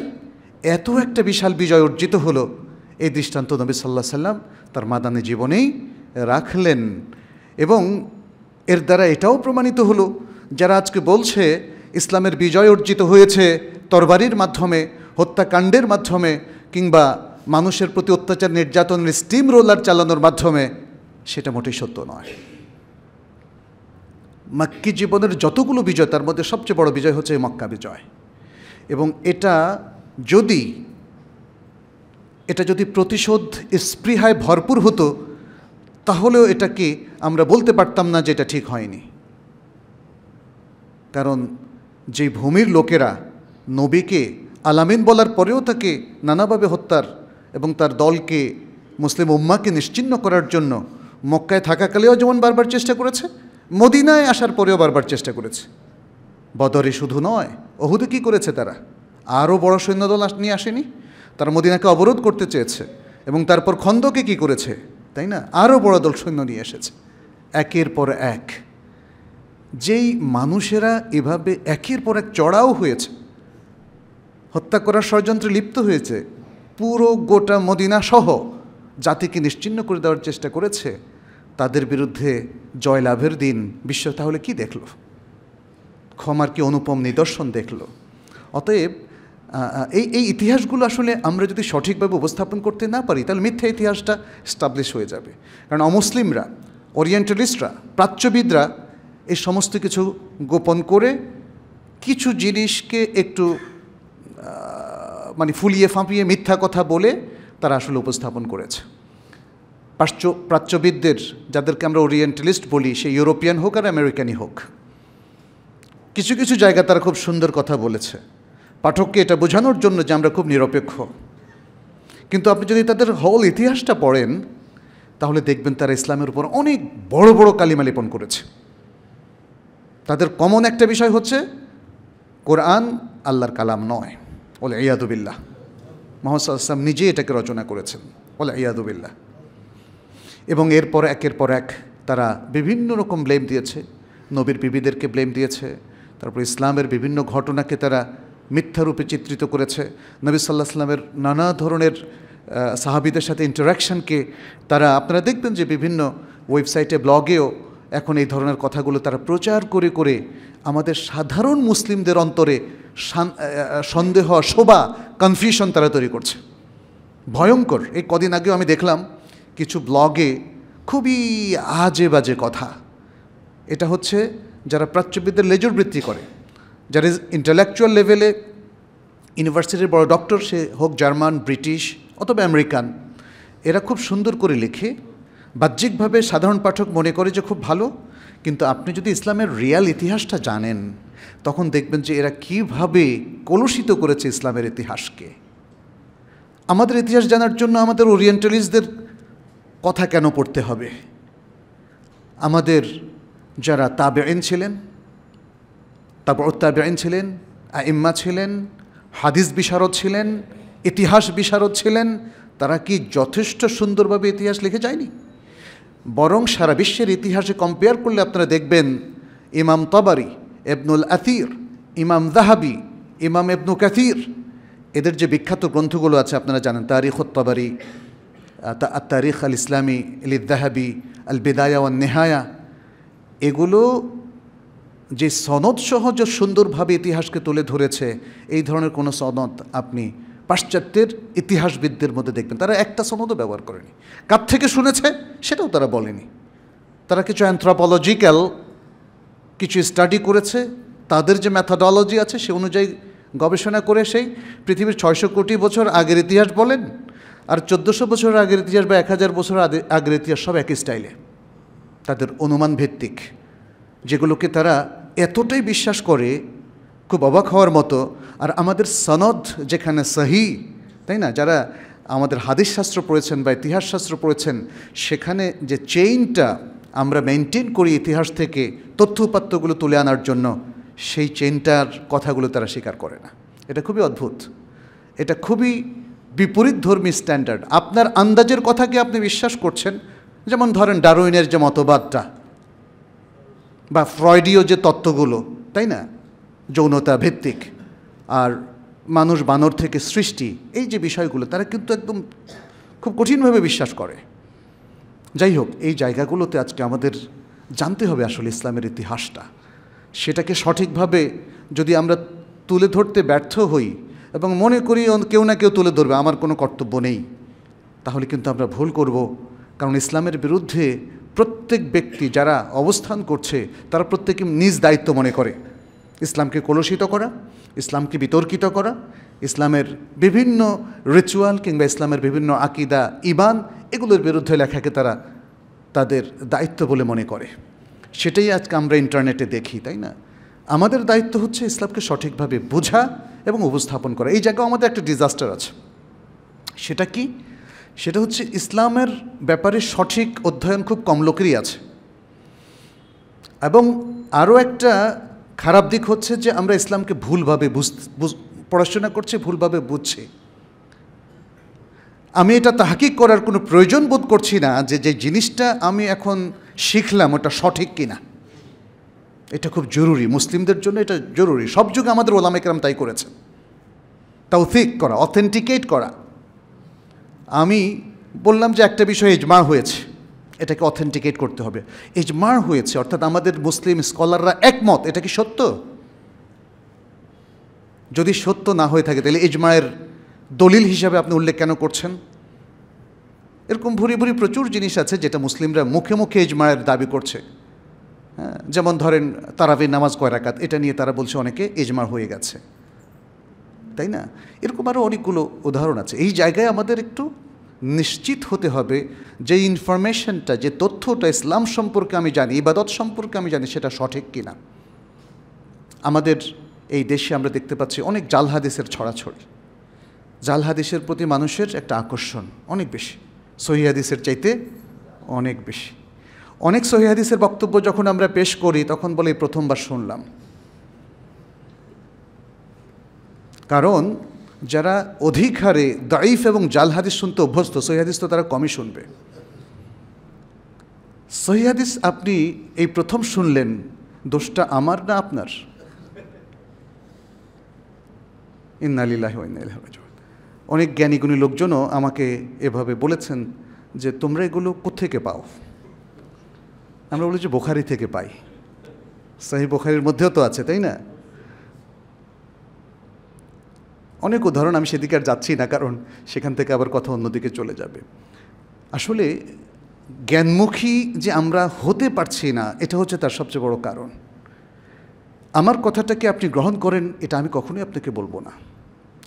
এত একটা বিশাল বিজয় অর্জিত হলো এই দৃষ্টান্ত নবী সাল্লাহ সাল্লাম তার মাদানী জীবনেই রাখলেন এবং এর দ্বারা এটাও প্রমাণিত হলো যারা আজকে বলছে ইসলামের বিজয় অর্জিত হয়েছে তরবারির মাধ্যমে হত্যাকাণ্ডের মাধ্যমে কিংবা মানুষের প্রতি অত্যাচার নির্যাতনের স্টিম রোলার চালানোর মাধ্যমে সেটা মোটেই সত্য নয় মাক্কি জীবনের যতগুলো বিজয় তার মধ্যে সবচেয়ে বড় বিজয় হচ্ছে মক্কা বিজয় এবং এটা যদি এটা যদি প্রতিশোধ স্পৃহায় ভরপুর হতো তাহলেও এটাকে আমরা বলতে পারতাম না যে এটা ঠিক হয়নি কারণ যে ভূমির লোকেরা নবীকে আলামিন বলার পরেও তাকে নানাভাবে হত্যার এবং তার দলকে মুসলিম উম্মাকে নিশ্চিন্ন করার জন্য মক্কায় থাকাকালেও যেমন বারবার চেষ্টা করেছে মদিনায় আসার পরেও বারবার চেষ্টা করেছে বদরে শুধু নয় অহুদে কী করেছে তারা আরও বড় সৈন্যদল নিয়ে আসেনি তারা মদিনাকে অবরোধ করতে চেয়েছে এবং তারপর খন্দকে কি করেছে তাই না আরও বড় দল সৈন্য নিয়ে এসেছে একের পর এক যেই মানুষেরা এভাবে একের পর এক চড়াও হয়েছে হত্যা করার ষড়যন্ত্রে লিপ্ত হয়েছে পুরো গোটা মদিনা সহ জাতিকে নিশ্চিন্ন করে দেওয়ার চেষ্টা করেছে তাদের বিরুদ্ধে জয়লাভের দিন বিশ্ব তাহলে কি দেখল ক্ষমার কি অনুপম নিদর্শন দেখল অতএব এই এই ইতিহাসগুলো আসলে আমরা যদি সঠিকভাবে উপস্থাপন করতে না পারি তাহলে মিথ্যা ইতিহাসটা স্টাবলিশ হয়ে যাবে কারণ অমুসলিমরা ওরিয়েন্টালিস্টরা প্রাচ্যবিদরা এই সমস্ত কিছু গোপন করে কিছু জিনিসকে একটু মানে ফুলিয়ে ফাঁপিয়ে মিথ্যা কথা বলে তারা আসলে উপস্থাপন করেছে পাশ্চ প্রাচ্যবিদদের যাদেরকে আমরা ওরিয়েন্টালিস্ট বলি সে ইউরোপিয়ান হোক আর আমেরিকানই হোক কিছু কিছু জায়গা তারা খুব সুন্দর কথা বলেছে পাঠককে এটা বোঝানোর জন্য যে আমরা খুব নিরপেক্ষ কিন্তু আপনি যদি তাদের হল ইতিহাসটা পড়েন তাহলে দেখবেন তারা ইসলামের উপর অনেক বড় বড় কালিমা লেপন করেছে তাদের কমন একটা বিষয় হচ্ছে কোরআন আল্লাহর কালাম নয় ওলে ইয়াদুবিল্লাহ মোহাম্মদ আসলাম নিজে এটাকে রচনা করেছেন ওলে ইয়াদুবিল্লাহ এবং এরপর একের পর এক তারা বিভিন্ন রকম ব্লেম দিয়েছে নবীর বিবিদেরকে ব্লেম দিয়েছে তারপর ইসলামের বিভিন্ন ঘটনাকে তারা মিথ্যারূপে চিত্রিত করেছে নবী সাল্লাহ সাল্লামের নানা ধরনের সাহাবিদের সাথে ইন্টারাকশানকে তারা আপনারা দেখবেন যে বিভিন্ন ওয়েবসাইটে ব্লগেও এখন এই ধরনের কথাগুলো তারা প্রচার করে করে আমাদের সাধারণ মুসলিমদের অন্তরে সন্দেহ শোভা কনফিউশন তারা তৈরি করছে ভয়ঙ্কর এই কদিন আগেও আমি দেখলাম কিছু ব্লগে খুবই আজে বাজে কথা এটা হচ্ছে যারা প্রাচ্যবিদ্যার লেজর বৃত্তি করে যারা ইন্টালেকচুয়াল লেভেলে ইউনিভার্সিটির বড় ডক্টর সে হোক জার্মান ব্রিটিশ অথবা আমেরিকান এরা খুব সুন্দর করে লেখে বাহ্যিকভাবে সাধারণ পাঠক মনে করে যে খুব ভালো কিন্তু আপনি যদি ইসলামের রিয়াল ইতিহাসটা জানেন তখন দেখবেন যে এরা কিভাবে কলুষিত করেছে ইসলামের ইতিহাসকে আমাদের ইতিহাস জানার জন্য আমাদের ওরিয়েন্টালিস্টদের কথা কেন পড়তে হবে আমাদের যারা তাবেন ছিলেন তারপর তাবেইন ছিলেন আইম্মা ছিলেন হাদিস বিশারদ ছিলেন ইতিহাস বিশারদ ছিলেন তারা কি যথেষ্ট সুন্দরভাবে ইতিহাস লিখে যায়নি বরং সারা বিশ্বের ইতিহাসে কম্পেয়ার করলে আপনারা দেখবেন ইমাম তবারি এবনুল আতির ইমাম জাহাবি ইমাম এবনু কাতির এদের যে বিখ্যাত গ্রন্থগুলো আছে আপনারা জানেন তারিখ তবারি তারিখ আল ইসলামী এল ইদাহাবি আল বেদায়া ওয়ান নেহায়া এগুলো যে সনদ সহ যে সুন্দরভাবে ইতিহাসকে তুলে ধরেছে এই ধরনের কোনো সনদ আপনি পাশ্চাত্যের ইতিহাসবিদদের মধ্যে দেখবেন তারা একটা সনদও ব্যবহার করেনি কার থেকে শুনেছে সেটাও তারা বলেনি তারা কিছু অ্যান্থ্রোপোলজিক্যাল কিছু স্টাডি করেছে তাদের যে ম্যাথাডোলজি আছে সে অনুযায়ী গবেষণা করে সেই পৃথিবীর ছয়শো কোটি বছর আগের ইতিহাস বলেন আর চোদ্দোশো বছর আগের ইতিহাস বা এক হাজার বছর আগের ইতিহাস সব একই স্টাইলে তাদের অনুমান ভিত্তিক যেগুলোকে তারা এতটাই বিশ্বাস করে খুব অবাক হওয়ার মতো আর আমাদের সনদ যেখানে সহি তাই না যারা আমাদের হাদিস শাস্ত্র পড়েছেন বা ইতিহাস শাস্ত্র পড়েছেন সেখানে যে চেইনটা আমরা মেনটেন করি ইতিহাস থেকে তথ্য উপাত্তগুলো তুলে আনার জন্য সেই চেইনটার কথাগুলো তারা স্বীকার করে না এটা খুবই অদ্ভুত এটা খুবই বিপরীত ধর্মী স্ট্যান্ডার্ড আপনার আন্দাজের কথাকে আপনি বিশ্বাস করছেন যেমন ধরেন ডারুইনের যে মতবাদটা বা ফ্রয়েডীয় যে তত্ত্বগুলো তাই না যৌনতা ভিত্তিক আর মানুষ বানর থেকে সৃষ্টি এই যে বিষয়গুলো তারা কিন্তু একদম খুব কঠিনভাবে বিশ্বাস করে যাই হোক এই জায়গাগুলোতে আজকে আমাদের জানতে হবে আসলে ইসলামের ইতিহাসটা সেটাকে সঠিকভাবে যদি আমরা তুলে ধরতে ব্যর্থ হই এবং মনে করি কেউ না কেউ তুলে ধরবে আমার কোনো কর্তব্য নেই তাহলে কিন্তু আমরা ভুল করব কারণ ইসলামের বিরুদ্ধে প্রত্যেক ব্যক্তি যারা অবস্থান করছে তারা প্রত্যেকে নিজ দায়িত্ব মনে করে ইসলামকে কলুষিত করা ইসলামকে বিতর্কিত করা ইসলামের বিভিন্ন রিচুয়াল কিংবা ইসলামের বিভিন্ন আকিদা ইবান এগুলোর বিরুদ্ধে লেখাকে তারা তাদের দায়িত্ব বলে মনে করে সেটাই আজকে আমরা ইন্টারনেটে দেখি তাই না আমাদের দায়িত্ব হচ্ছে ইসলামকে সঠিকভাবে বোঝা এবং উপস্থাপন করা এই জায়গায় আমাদের একটা ডিজাস্টার আছে সেটা কি সেটা হচ্ছে ইসলামের ব্যাপারে সঠিক অধ্যয়ন খুব কম লোকেরই আছে এবং আরও একটা খারাপ দিক হচ্ছে যে আমরা ইসলামকে ভুলভাবে বুঝ পড়াশোনা করছি ভুলভাবে বুঝছি আমি এটা তাহাকিক করার কোনো প্রয়োজন বোধ করছি না যে যে জিনিসটা আমি এখন শিখলাম ওটা সঠিক কিনা এটা খুব জরুরি মুসলিমদের জন্য এটা জরুরি সব যুগে আমাদের ওলামেকরাম তাই করেছেন তাও ফিক করা অথেন্টিকেট করা আমি বললাম যে একটা বিষয়ে ইজমা হয়েছে এটাকে অথেন্টিকেট করতে হবে এজমার হয়েছে অর্থাৎ আমাদের মুসলিম স্কলাররা একমত এটা কি সত্য যদি সত্য না হয়ে থাকে তাহলে এজমায়ের দলিল হিসাবে আপনি উল্লেখ কেন করছেন এরকম ভুরি ভুরি প্রচুর জিনিস আছে যেটা মুসলিমরা মুখে মুখে এজমায়ের দাবি করছে হ্যাঁ, যেমন ধরেন তারাবির নামাজ কয় রাকাত এটা নিয়ে তারা বলছে অনেকে এজমার হয়ে গেছে তাই না এরকম আরও অনেকগুলো উদাহরণ আছে এই জায়গায় আমাদের একটু নিশ্চিত হতে হবে যে ইনফরমেশনটা যে তথ্যটা ইসলাম সম্পর্কে আমি জানি ইবাদত সম্পর্কে আমি জানি সেটা সঠিক কিনা আমাদের এই দেশে আমরা দেখতে পাচ্ছি অনেক জালহাদিসের ছড়াছড়ি জালহাদিসের প্রতি মানুষের একটা আকর্ষণ অনেক বেশি সহিহাদিসের চাইতে অনেক বেশি অনেক সহিহাদিসের বক্তব্য যখন আমরা পেশ করি তখন বলে প্রথমবার শুনলাম কারণ যারা অধিক হারে দাইফ এবং জাল হাদিস শুনতে অভ্যস্ত সহি হাদিস তো তারা কমই শুনবে সহি হাদিস আপনি এই প্রথম শুনলেন দোষটা আমার না আপনার ইন্নালিল্লাহ অনেক জ্ঞানীগুণী লোকজনও আমাকে এভাবে বলেছেন যে তোমরা এগুলো কোথেকে পাও আমরা বলি যে বোখারি থেকে পাই সাহি বোখারির মধ্যেও তো আছে তাই না অনেক উদাহরণ আমি সেদিকে আর যাচ্ছি না কারণ সেখান থেকে আবার কথা অন্যদিকে চলে যাবে আসলে জ্ঞানমুখী যে আমরা হতে পারছি না এটা হচ্ছে তার সবচেয়ে বড় কারণ আমার কথাটাকে আপনি গ্রহণ করেন এটা আমি কখনোই আপনাকে বলবো না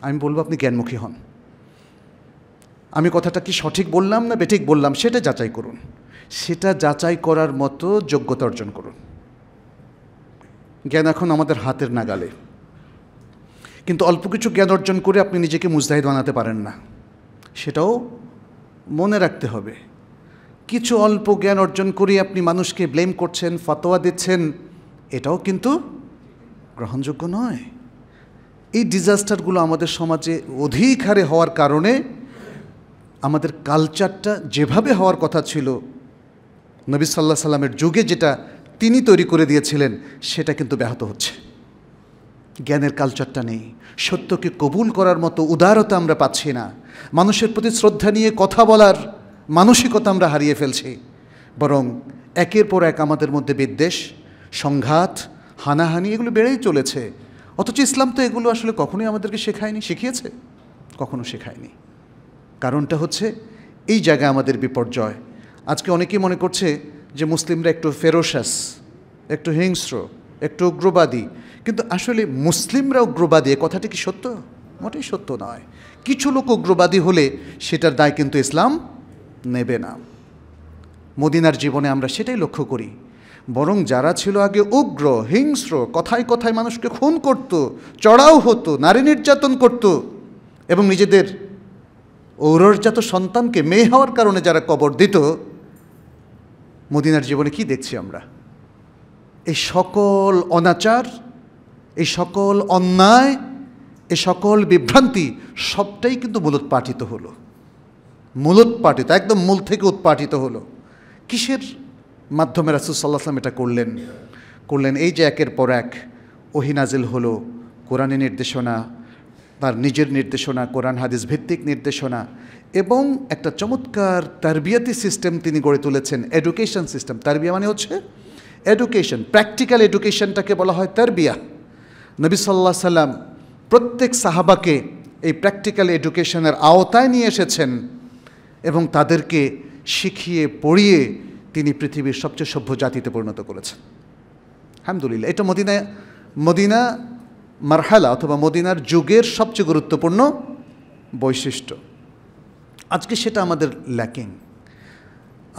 আমি বলবো আপনি জ্ঞানমুখী হন আমি কথাটা কি সঠিক বললাম না বেঠিক বললাম সেটা যাচাই করুন সেটা যাচাই করার মতো যোগ্যতা অর্জন করুন জ্ঞান এখন আমাদের হাতের নাগালে কিন্তু অল্প কিছু জ্ঞান অর্জন করে আপনি নিজেকে মুজাহিদ বানাতে পারেন না সেটাও মনে রাখতে হবে কিছু অল্প জ্ঞান অর্জন করে আপনি মানুষকে ব্লেম করছেন ফতোয়া দিচ্ছেন এটাও কিন্তু গ্রহণযোগ্য নয় এই ডিজাস্টারগুলো আমাদের সমাজে অধিক হারে হওয়ার কারণে আমাদের কালচারটা যেভাবে হওয়ার কথা ছিল নবী সাল্লাহ সাল্লামের যুগে যেটা তিনি তৈরি করে দিয়েছিলেন সেটা কিন্তু ব্যাহত হচ্ছে জ্ঞানের কালচারটা নেই সত্যকে কবুল করার মতো উদারতা আমরা পাচ্ছি না মানুষের প্রতি শ্রদ্ধা নিয়ে কথা বলার মানসিকতা আমরা হারিয়ে ফেলছি বরং একের পর এক আমাদের মধ্যে বিদ্বেষ সংঘাত হানাহানি এগুলো বেড়েই চলেছে অথচ ইসলাম তো এগুলো আসলে কখনোই আমাদেরকে শেখায়নি শিখিয়েছে কখনো শেখায়নি কারণটা হচ্ছে এই জায়গায় আমাদের বিপর্যয় আজকে অনেকেই মনে করছে যে মুসলিমরা একটু ফেরোসাস একটু হিংস্র একটু উগ্রবাদী কিন্তু আসলে মুসলিমরা উগ্রবাদী এ কথাটি কি সত্য মোটেই সত্য নয় কিছু লোক উগ্রবাদী হলে সেটার দায় কিন্তু ইসলাম নেবে না মদিনার জীবনে আমরা সেটাই লক্ষ্য করি বরং যারা ছিল আগে উগ্র হিংস্র কথায় কথায় মানুষকে খুন করত চড়াও হতো নারী নির্যাতন করত এবং নিজেদের ঔরজাত সন্তানকে মেয়ে হওয়ার কারণে যারা কবর দিত মদিনার জীবনে কি দেখছি আমরা এই সকল অনাচার এই সকল অন্যায় এ সকল বিভ্রান্তি সবটাই কিন্তু মূলোৎপাঠিত হলো মূলোৎপাটিত একদম মূল থেকে উৎপাটিত হলো কিসের মাধ্যমে রাসুল এটা করলেন করলেন এই যে একের পর এক ওহিনাজিল হলো কোরআনে নির্দেশনা তার নিজের নির্দেশনা কোরআন হাদিস ভিত্তিক নির্দেশনা এবং একটা চমৎকার তারবিয়াতি সিস্টেম তিনি গড়ে তুলেছেন এডুকেশন সিস্টেম তারবিয়া মানে হচ্ছে এডুকেশন প্র্যাকটিক্যাল এডুকেশনটাকে বলা হয় বিয়া নবী সাল্লাহ সাল্লাম প্রত্যেক সাহাবাকে এই প্র্যাকটিক্যাল এডুকেশনের আওতায় নিয়ে এসেছেন এবং তাদেরকে শিখিয়ে পড়িয়ে তিনি পৃথিবীর সবচেয়ে সভ্য জাতিতে পরিণত করেছেন আলহামদুলিল্লাহ এটা মদিনা মদিনা মারহালা অথবা মদিনার যুগের সবচেয়ে গুরুত্বপূর্ণ বৈশিষ্ট্য আজকে সেটা আমাদের ল্যাকিং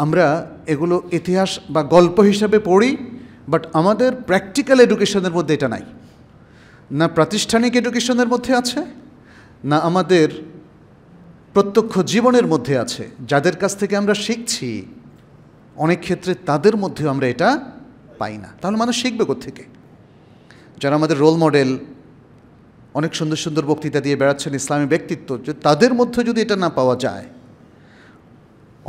আমরা এগুলো ইতিহাস বা গল্প হিসাবে পড়ি বাট আমাদের প্র্যাকটিক্যাল এডুকেশনের মধ্যে এটা নাই না প্রাতিষ্ঠানিক এডুকেশনের মধ্যে আছে না আমাদের প্রত্যক্ষ জীবনের মধ্যে আছে যাদের কাছ থেকে আমরা শিখছি অনেক ক্ষেত্রে তাদের মধ্যেও আমরা এটা পাই না তাহলে মানুষ শিখবে থেকে যারা আমাদের রোল মডেল অনেক সুন্দর সুন্দর বক্তৃতা দিয়ে বেড়াচ্ছেন ইসলামী ব্যক্তিত্ব যে তাদের মধ্যে যদি এটা না পাওয়া যায়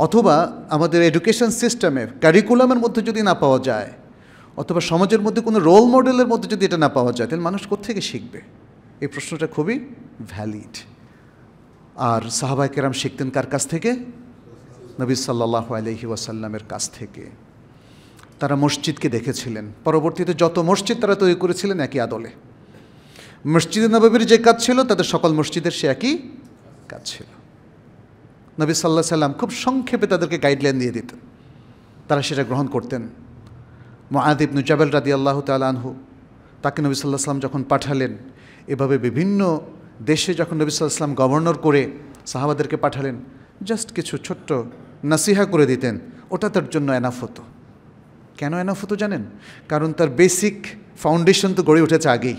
অথবা আমাদের এডুকেশন সিস্টেমে ক্যারিকুলামের মধ্যে যদি না পাওয়া যায় অথবা সমাজের মধ্যে কোনো রোল মডেলের মধ্যে যদি এটা না পাওয়া যায় তাহলে মানুষ কোথেকে শিখবে এই প্রশ্নটা খুবই ভ্যালিড আর সাহাবা কেরাম শিখতেন কার কাছ থেকে নবী সাল্লাহ আলহি ওয়াসাল্লামের কাছ থেকে তারা মসজিদকে দেখেছিলেন পরবর্তীতে যত মসজিদ তারা তৈরি করেছিলেন একই আদলে মসজিদে নবাবীর যে কাজ ছিল তাদের সকল মসজিদের সে একই কাজ ছিল নবী সাল্লাহ সাল্লাম খুব সংক্ষেপে তাদেরকে গাইডলাইন দিয়ে দিত তারা সেটা গ্রহণ করতেন মহাদিব নুজাবেল রাদি আল্লাহ তালানহু তাকে নবী সাল্লাহ সাল্লাম যখন পাঠালেন এভাবে বিভিন্ন দেশে যখন নবী সাল্লাহ সাল্লাম গভর্নর করে সাহাবাদেরকে পাঠালেন জাস্ট কিছু ছোট্ট নাসিহা করে দিতেন ওটা তার জন্য এনাফ হতো কেন এনাফ হতো জানেন কারণ তার বেসিক ফাউন্ডেশন তো গড়ে উঠেছে আগেই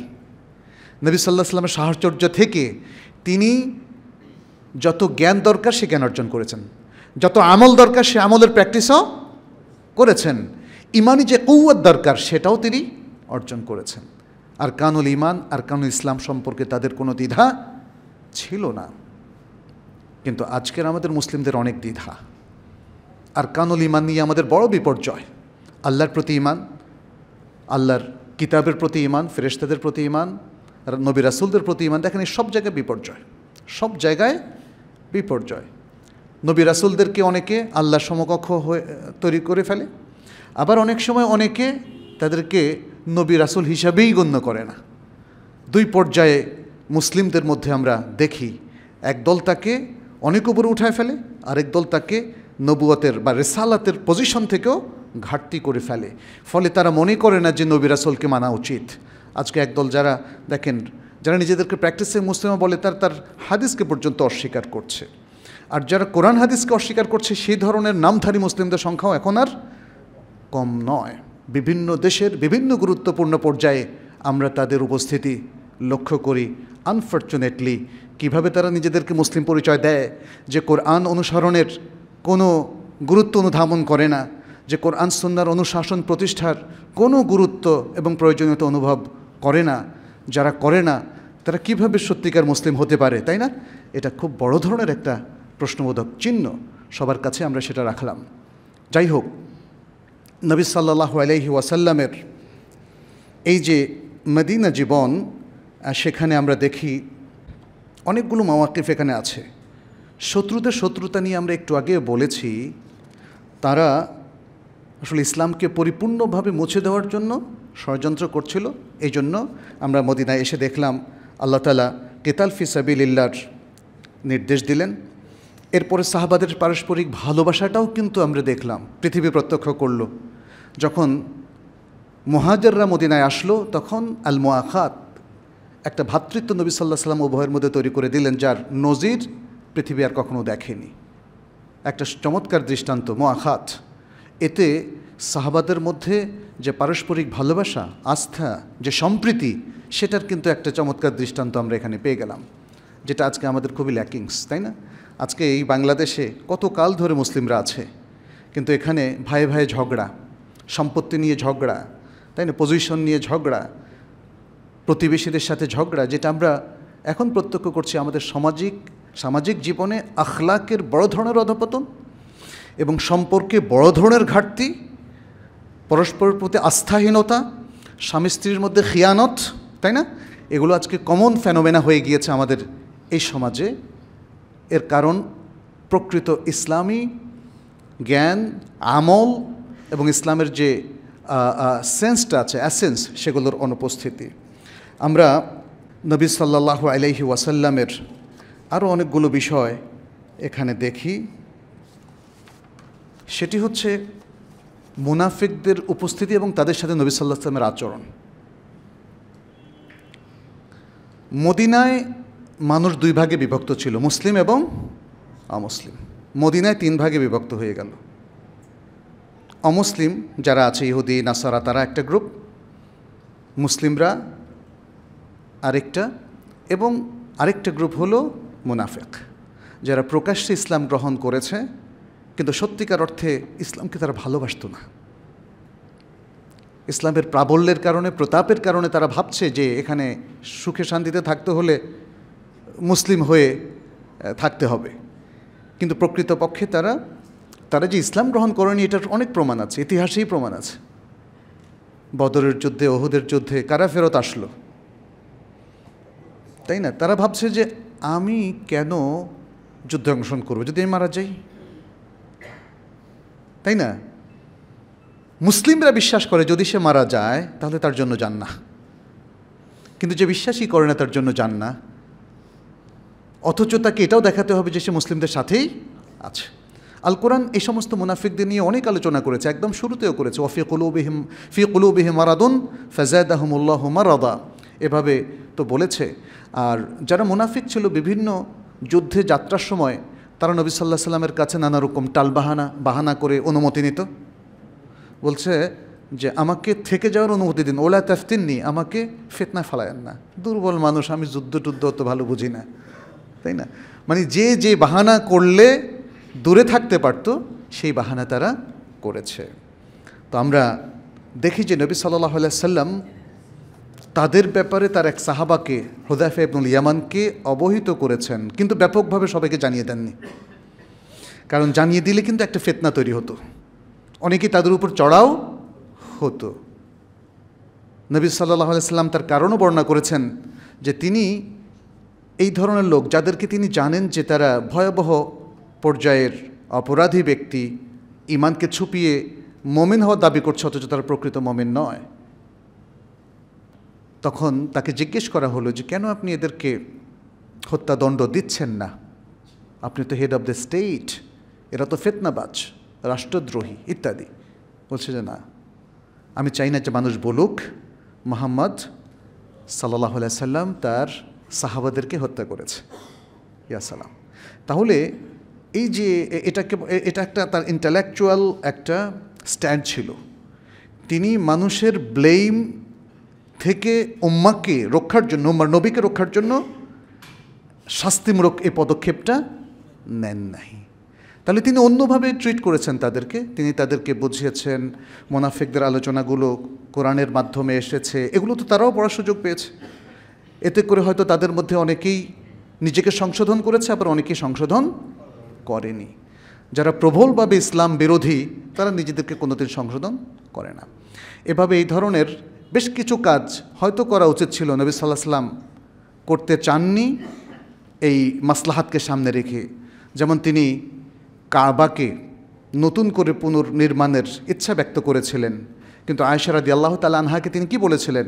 নবী সাল্লাহ সাল্লামের সাহচর্য থেকে তিনি যত জ্ঞান দরকার সে জ্ঞান অর্জন করেছেন যত আমল দরকার সে আমলের প্র্যাকটিসও করেছেন ইমানই যে কৌয়ার দরকার সেটাও তিনি অর্জন করেছেন আর কানুল ইমান আর কানুল ইসলাম সম্পর্কে তাদের কোনো দ্বিধা ছিল না কিন্তু আজকের আমাদের মুসলিমদের অনেক দ্বিধা আর কানুল ইমান নিয়ে আমাদের বড় বিপর্যয় আল্লাহর প্রতি ইমান আল্লাহর কিতাবের প্রতি ইমান ফেরেস্তাদের প্রতি ইমান নবী রাসুলদের প্রতি ইমান দেখেন সব জায়গায় বিপর্যয় সব জায়গায় বিপর্যয় নবী রাসুলদেরকে অনেকে আল্লাহ সমকক্ষ হয়ে তৈরি করে ফেলে আবার অনেক সময় অনেকে তাদেরকে নবী রাসুল হিসাবেই গণ্য করে না দুই পর্যায়ে মুসলিমদের মধ্যে আমরা দেখি এক দল তাকে অনেক উপরে উঠায় ফেলে আরেক দল তাকে নবুয়তের বা রেসালাতের পজিশন থেকেও ঘাটতি করে ফেলে ফলে তারা মনে করে না যে নবী রাসুলকে মানা উচিত আজকে একদল যারা দেখেন যারা নিজেদেরকে প্র্যাকটিসে মুসলিমা বলে তার তার হাদিসকে পর্যন্ত অস্বীকার করছে আর যারা কোরআন হাদিসকে অস্বীকার করছে সেই ধরনের নামধারী মুসলিমদের সংখ্যাও এখন আর কম নয় বিভিন্ন দেশের বিভিন্ন গুরুত্বপূর্ণ পর্যায়ে আমরা তাদের উপস্থিতি লক্ষ্য করি আনফর্চুনেটলি কিভাবে তারা নিজেদেরকে মুসলিম পরিচয় দেয় যে কোরআন অনুসরণের কোনো গুরুত্ব অনুধাবন করে না যে কোরআন সন্ন্যার অনুশাসন প্রতিষ্ঠার কোনো গুরুত্ব এবং প্রয়োজনীয়তা অনুভব করে না যারা করে না তারা কিভাবে সত্যিকার মুসলিম হতে পারে তাই না এটা খুব বড় ধরনের একটা প্রশ্নবোধক চিহ্ন সবার কাছে আমরা সেটা রাখলাম যাই হোক নবী সাল্লাহ আলহি ওয়াসাল্লামের এই যে মদিনা জীবন সেখানে আমরা দেখি অনেকগুলো মাওয়াকিফ এখানে আছে শত্রুদের শত্রুতা নিয়ে আমরা একটু আগে বলেছি তারা আসলে ইসলামকে পরিপূর্ণভাবে মুছে দেওয়ার জন্য ষড়যন্ত্র করছিল এই জন্য আমরা মদিনায় এসে দেখলাম আল্লাহ তালা কেতাল ফিসাবিল্লার নির্দেশ দিলেন এরপরে সাহাবাদের পারস্পরিক ভালোবাসাটাও কিন্তু আমরা দেখলাম পৃথিবী প্রত্যক্ষ করল যখন মহাজাররা মদিনায় আসলো তখন আল মোয়াখাত একটা ভাতৃত্ব নবী সাল্লাহ সাল্লাম উভয়ের মধ্যে তৈরি করে দিলেন যার নজির পৃথিবী আর কখনো দেখেনি একটা চমৎকার দৃষ্টান্ত মোয়াখাত এতে সাহাবাদের মধ্যে যে পারস্পরিক ভালোবাসা আস্থা যে সম্প্রীতি সেটার কিন্তু একটা চমৎকার দৃষ্টান্ত আমরা এখানে পেয়ে গেলাম যেটা আজকে আমাদের খুবই ল্যাকিংস তাই না আজকে এই বাংলাদেশে কত কাল ধরে মুসলিমরা আছে কিন্তু এখানে ভাই ভাই ঝগড়া সম্পত্তি নিয়ে ঝগড়া তাই না পজিশন নিয়ে ঝগড়া প্রতিবেশীদের সাথে ঝগড়া যেটা আমরা এখন প্রত্যক্ষ করছি আমাদের সামাজিক সামাজিক জীবনে আখলাকের বড় ধরনের অধপতন এবং সম্পর্কে বড় ধরনের ঘাটতি পরস্পরের প্রতি আস্থাহীনতা স্বামী স্ত্রীর মধ্যে খিয়ানত তাই না এগুলো আজকে কমন ফ্যানোমেনা হয়ে গিয়েছে আমাদের এই সমাজে এর কারণ প্রকৃত ইসলামী জ্ঞান আমল এবং ইসলামের যে সেন্সটা আছে অ্যাসেন্স সেগুলোর অনুপস্থিতি আমরা নবী সাল্লাহ আলহি ওয়াসাল্লামের আরও অনেকগুলো বিষয় এখানে দেখি সেটি হচ্ছে মুনাফিকদের উপস্থিতি এবং তাদের সাথে নবী সাল্লাহ ইসলামের আচরণ মদিনায় মানুষ দুই ভাগে বিভক্ত ছিল মুসলিম এবং অমুসলিম মদিনায় তিন ভাগে বিভক্ত হয়ে গেল অমুসলিম যারা আছে ইহুদি নাসারা তারা একটা গ্রুপ মুসলিমরা আরেকটা এবং আরেকটা গ্রুপ হলো মুনাফেক যারা প্রকাশ্যে ইসলাম গ্রহণ করেছে কিন্তু সত্যিকার অর্থে ইসলামকে তারা ভালোবাসত না ইসলামের প্রাবল্যের কারণে প্রতাপের কারণে তারা ভাবছে যে এখানে সুখে শান্তিতে থাকতে হলে মুসলিম হয়ে থাকতে হবে কিন্তু প্রকৃতপক্ষে তারা তারা যে ইসলাম গ্রহণ করেনি এটার অনেক প্রমাণ আছে ইতিহাসেই প্রমাণ আছে বদরের যুদ্ধে ওহুদের যুদ্ধে কারা ফেরত আসলো তাই না তারা ভাবছে যে আমি কেন যুদ্ধে অংশগ্রহণ করবো যদি আমি মারা যাই তাই না মুসলিমরা বিশ্বাস করে যদি সে মারা যায় তাহলে তার জন্য যান না কিন্তু যে বিশ্বাসই করে না তার জন্য যান না অথচ তাকে এটাও দেখাতে হবে যে সে মুসলিমদের সাথেই আছে আল কোরআন এই সমস্ত মুনাফিকদের নিয়ে অনেক আলোচনা করেছে একদম শুরুতেও করেছে ওফি কলুবিহিম ফি কুলুবিহিম মারাদুন ফেজায়দ আহমুল্লাহ মারাদা এভাবে তো বলেছে আর যারা মুনাফিক ছিল বিভিন্ন যুদ্ধে যাত্রার সময় তারা নবী সাল্লাহ সাল্লামের কাছে নানা রকম টাল বাহানা বাহানা করে অনুমতি নিত বলছে যে আমাকে থেকে যাওয়ার অনুমতি দিন ওলা তাফতিন নি আমাকে ফেতনা ফালায়েন না দুর্বল মানুষ আমি যুদ্ধ টুদ্ধ অত ভালো বুঝি না তাই না মানে যে যে বাহানা করলে দূরে থাকতে পারতো সেই বাহানা তারা করেছে তো আমরা দেখি যে নবী সাল্লাহ সাল্লাম তাদের ব্যাপারে তার এক সাহাবাকে হুদাফে ইবনুল ইয়ামানকে অবহিত করেছেন কিন্তু ব্যাপকভাবে সবাইকে জানিয়ে দেননি কারণ জানিয়ে দিলে কিন্তু একটা ফেতনা তৈরি হতো অনেকেই তাদের উপর চড়াও হতো নবী সাল্লাহ আলাইসাল্লাম তার কারণও বর্ণনা করেছেন যে তিনি এই ধরনের লোক যাদেরকে তিনি জানেন যে তারা ভয়াবহ পর্যায়ের অপরাধী ব্যক্তি ইমানকে ছুপিয়ে মমিন হওয়ার দাবি করছে অথচ তারা প্রকৃত মমিন নয় তখন তাকে জিজ্ঞেস করা হলো যে কেন আপনি এদেরকে হত্যাদণ্ড দিচ্ছেন না আপনি তো হেড অব দ্য স্টেট এরা তো ফেতনাবাজ রাষ্ট্রদ্রোহী ইত্যাদি বলছে যে না আমি চাই না যে মানুষ বলুক মোহাম্মদ সাল্লাহ সাল্লাম তার সাহাবাদেরকে হত্যা করেছে ইয়া সালাম তাহলে এই যে এটাকে এটা একটা তার ইন্টালেকচুয়াল একটা স্ট্যান্ড ছিল তিনি মানুষের ব্লেম থেকে উম্মাকে রক্ষার জন্য উম্মার নবীকে রক্ষার জন্য শাস্তিমূলক এই পদক্ষেপটা নেন নাই তাহলে তিনি অন্যভাবে ট্রিট করেছেন তাদেরকে তিনি তাদেরকে বুঝিয়েছেন মোনাফেকদের আলোচনাগুলো কোরআনের মাধ্যমে এসেছে এগুলো তো তারাও পড়ার সুযোগ পেয়েছে এতে করে হয়তো তাদের মধ্যে অনেকেই নিজেকে সংশোধন করেছে আবার অনেকেই সংশোধন করেনি যারা প্রবলভাবে ইসলাম বিরোধী তারা নিজেদেরকে কোনোদিন সংশোধন করে না এভাবে এই ধরনের বেশ কিছু কাজ হয়তো করা উচিত ছিল নবী সাল্লাহ সাল্লাম করতে চাননি এই মাসলাহাতকে সামনে রেখে যেমন তিনি কাবাকে নতুন করে পুনর্নির্মাণের ইচ্ছা ব্যক্ত করেছিলেন কিন্তু আয়সারাদি আল্লাহ তালা আনহাকে তিনি কি বলেছিলেন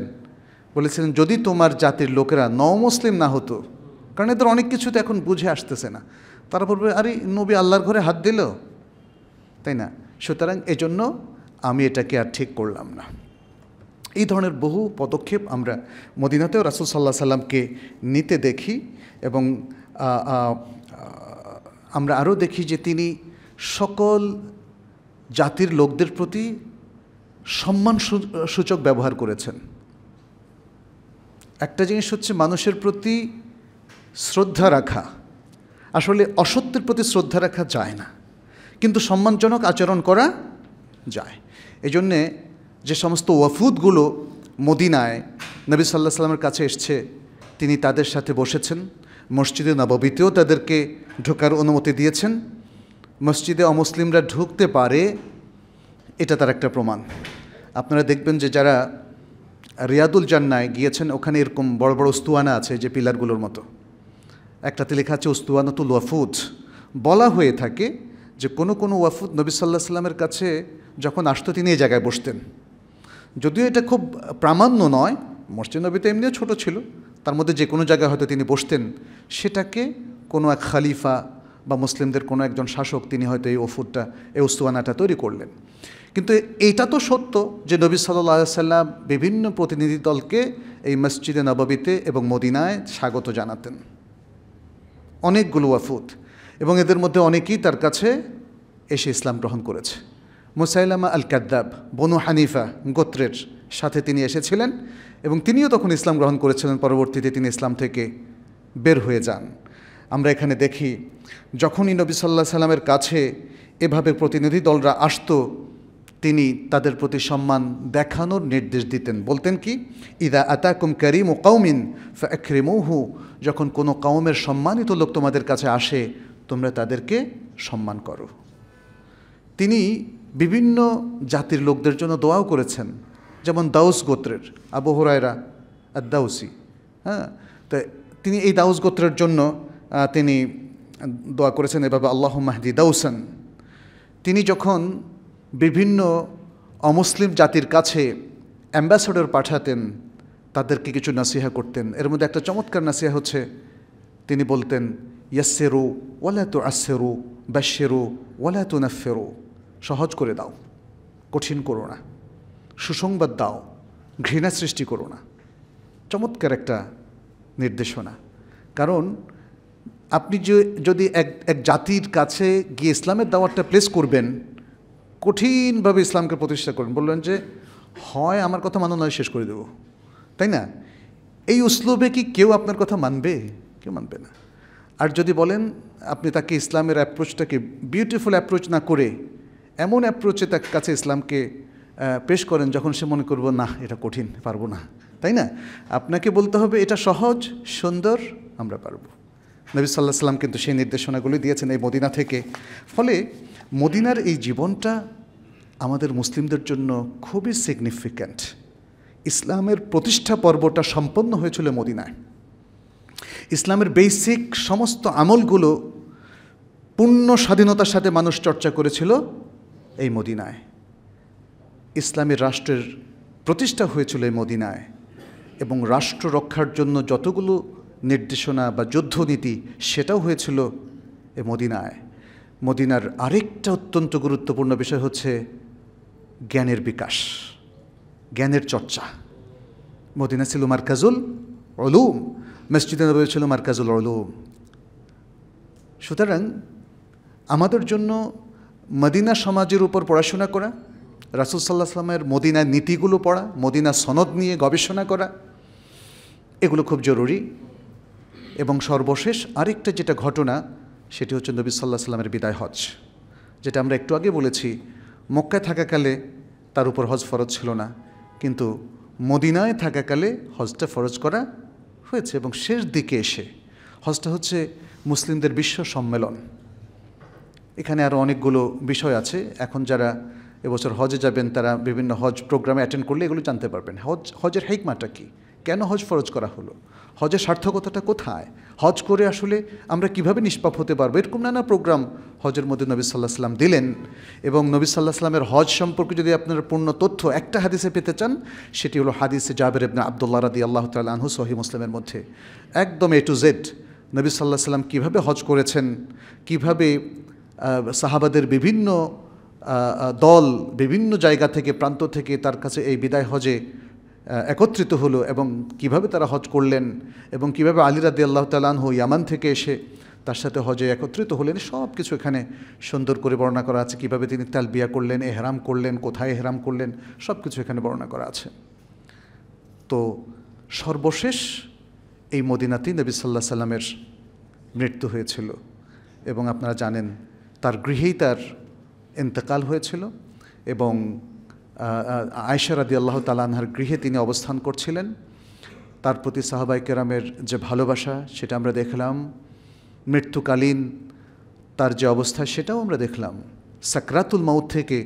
বলেছিলেন যদি তোমার জাতির লোকেরা ন মুসলিম না হতো কারণ এদের অনেক কিছু তো এখন বুঝে আসতেছে না তারা বলবে আরে নবী আল্লাহর ঘরে হাত দিল তাই না সুতরাং এজন্য আমি এটাকে আর ঠিক করলাম না এই ধরনের বহু পদক্ষেপ আমরা মদিনাতেও রাসুল সাল্লাহ সাল্লামকে নিতে দেখি এবং আমরা আরও দেখি যে তিনি সকল জাতির লোকদের প্রতি সম্মান সূচক ব্যবহার করেছেন একটা জিনিস হচ্ছে মানুষের প্রতি শ্রদ্ধা রাখা আসলে অসত্যের প্রতি শ্রদ্ধা রাখা যায় না কিন্তু সম্মানজনক আচরণ করা যায় এজন্যে যে সমস্ত ওয়াফুদগুলো মদিনায় নবী সাল্লাহ সাল্লামের কাছে এসছে তিনি তাদের সাথে বসেছেন মসজিদে নববীতেও তাদেরকে ঢোকার অনুমতি দিয়েছেন মসজিদে অমুসলিমরা ঢুকতে পারে এটা তার একটা প্রমাণ আপনারা দেখবেন যে যারা রিয়াদুল জান্নায় গিয়েছেন ওখানে এরকম বড় বড় উস্তুয়ানা আছে যে পিলারগুলোর মতো একটাতে লেখা আছে উস্তুয়ানাতুল ওয়াফুদ বলা হয়ে থাকে যে কোনো কোনো ওয়াফুদ নবী সাল্লাহ সাল্লামের কাছে যখন আসতো তিনি এই জায়গায় বসতেন যদিও এটা খুব প্রামাণ্য নয় মসজিদ নবী তো এমনিও ছোটো ছিল তার মধ্যে যে কোনো জায়গায় হয়তো তিনি বসতেন সেটাকে কোনো এক খালিফা বা মুসলিমদের কোনো একজন শাসক তিনি হয়তো এই ওফুরটা এই উস্তুয়ানাটা তৈরি করলেন কিন্তু এইটা তো সত্য যে নবী সাল্লা সাল্লাম বিভিন্ন প্রতিনিধি দলকে এই মসজিদে নবাবিতে এবং মদিনায় স্বাগত জানাতেন অনেকগুলো ওয়াফুত এবং এদের মধ্যে অনেকেই তার কাছে এসে ইসলাম গ্রহণ করেছে মুসাইলামা আল কাদ্দাব বনু হানিফা গোত্রের সাথে তিনি এসেছিলেন এবং তিনিও তখন ইসলাম গ্রহণ করেছিলেন পরবর্তীতে তিনি ইসলাম থেকে বের হয়ে যান আমরা এখানে দেখি যখনই নবী সাল্লাহ সাল্লামের কাছে এভাবে প্রতিনিধি দলরা আসত তিনি তাদের প্রতি সম্মান দেখানোর নির্দেশ দিতেন বলতেন কি ইদা কুম করিম ও কৌমিন ফ্যাক্রিমৌহু যখন কোনো কাউমের সম্মানিত লোক তোমাদের কাছে আসে তোমরা তাদেরকে সম্মান করো তিনি বিভিন্ন জাতির লোকদের জন্য দোয়াও করেছেন যেমন দাউস গোত্রের আবু হরায়রা আর দাউসি হ্যাঁ তো তিনি এই দাউস গোত্রের জন্য তিনি দোয়া করেছেন এভাবে আল্লাহ মাহদি দাউসান তিনি যখন বিভিন্ন অমুসলিম জাতির কাছে অ্যাম্বাসেডর পাঠাতেন তাদেরকে কিছু নাসিহা করতেন এর মধ্যে একটা চমৎকার নাসিহা হচ্ছে তিনি বলতেন ইয়াসেরু ওয়ালা আসেরু বাশেরু ওয়ালা তু নাফেরু সহজ করে দাও কঠিন করো না সুসংবাদ দাও ঘৃণা সৃষ্টি করো না চমৎকার একটা নির্দেশনা কারণ আপনি যে যদি এক এক জাতির কাছে গিয়ে ইসলামের দাওয়াতটা প্লেস করবেন কঠিনভাবে ইসলামকে প্রতিষ্ঠা করেন বললেন যে হয় আমার কথা মানো নয় শেষ করে দেব তাই না এই উসলোভে কি কেউ আপনার কথা মানবে কেউ মানবে না আর যদি বলেন আপনি তাকে ইসলামের অ্যাপ্রোচটাকে বিউটিফুল অ্যাপ্রোচ না করে এমন অ্যাপ্রোচে তার কাছে ইসলামকে পেশ করেন যখন সে মনে করবো না এটা কঠিন পারবো না তাই না আপনাকে বলতে হবে এটা সহজ সুন্দর আমরা পারব নবী সাল্লাহ সাল্লাম কিন্তু সেই নির্দেশনাগুলি দিয়েছেন এই মদিনা থেকে ফলে মদিনার এই জীবনটা আমাদের মুসলিমদের জন্য খুবই সিগনিফিক্যান্ট ইসলামের প্রতিষ্ঠা পর্বটা সম্পন্ন হয়েছিল মদিনায় ইসলামের বেসিক সমস্ত আমলগুলো পূর্ণ স্বাধীনতার সাথে মানুষ চর্চা করেছিল এই মদিনায় ইসলামী রাষ্ট্রের প্রতিষ্ঠা হয়েছিল এই মদিনায় এবং রাষ্ট্র রক্ষার জন্য যতগুলো নির্দেশনা বা যুদ্ধনীতি সেটাও হয়েছিল এ মদিনায় মদিনার আরেকটা অত্যন্ত গুরুত্বপূর্ণ বিষয় হচ্ছে জ্ঞানের বিকাশ জ্ঞানের চর্চা মদিনা ছিল মার্কাজুল অলুম মসজিদে নবী ছিল মার্কাজুল অলুম সুতরাং আমাদের জন্য মদিনা সমাজের উপর পড়াশোনা করা রাসুল সাল্লাহ সাল্লামের মদিনার নীতিগুলো পড়া মদিনা সনদ নিয়ে গবেষণা করা এগুলো খুব জরুরি এবং সর্বশেষ আরেকটা যেটা ঘটনা সেটি হচ্ছে নবী সাল্লাহ সাল্লামের বিদায় হজ যেটা আমরা একটু আগে বলেছি মক্কায় থাকাকালে তার উপর হজ ফরজ ছিল না কিন্তু মদিনায় থাকাকালে হজটা ফরজ করা হয়েছে এবং শেষ দিকে এসে হজটা হচ্ছে মুসলিমদের বিশ্ব সম্মেলন এখানে আরও অনেকগুলো বিষয় আছে এখন যারা এবছর হজে যাবেন তারা বিভিন্ন হজ প্রোগ্রামে অ্যাটেন্ড করলে এগুলো জানতে পারবেন হজ হজের হেকমাটা কী কেন হজ ফরজ করা হলো হজের সার্থকতাটা কোথায় হজ করে আসলে আমরা কিভাবে নিষ্পাপ হতে পারবো এরকম নানা প্রোগ্রাম হজের মধ্যে নবী সাল্লাহ সাল্লাম দিলেন এবং নবী সাল্লাহ সাল্লামের হজ সম্পর্কে যদি আপনারা পূর্ণ তথ্য একটা হাদিসে পেতে চান সেটি হলো হাদিসে জাবের ইবনা আবদুল্লাহ রাদি আল্লাহ আনহু সহি মুসলামের মধ্যে একদম এ টু জেড নবী সাল্লাহ সাল্লাম কীভাবে হজ করেছেন কিভাবে সাহাবাদের বিভিন্ন দল বিভিন্ন জায়গা থেকে প্রান্ত থেকে তার কাছে এই বিদায় হজে একত্রিত হলো এবং কিভাবে তারা হজ করলেন এবং কিভাবে আলী রাদি আল্লাহ তালানহ ইয়ামান থেকে এসে তার সাথে হজে একত্রিত হলেন সব কিছু এখানে সুন্দর করে বর্ণনা করা আছে কিভাবে তিনি তালবিয়া করলেন এহরাম করলেন কোথায় এহরাম করলেন সব কিছু এখানে বর্ণনা করা আছে তো সর্বশেষ এই মদিনাতেই নবী সাল্লাহ সাল্লামের মৃত্যু হয়েছিল এবং আপনারা জানেন তার গৃহেই তার ইন্তকাল হয়েছিল এবং আয়সা রাদি আল্লাহ তালানহার গৃহে তিনি অবস্থান করছিলেন তার প্রতি সাহাবাই কেরামের যে ভালোবাসা সেটা আমরা দেখলাম মৃত্যুকালীন তার যে অবস্থা সেটাও আমরা দেখলাম সাকরাতুল মাউদ থেকে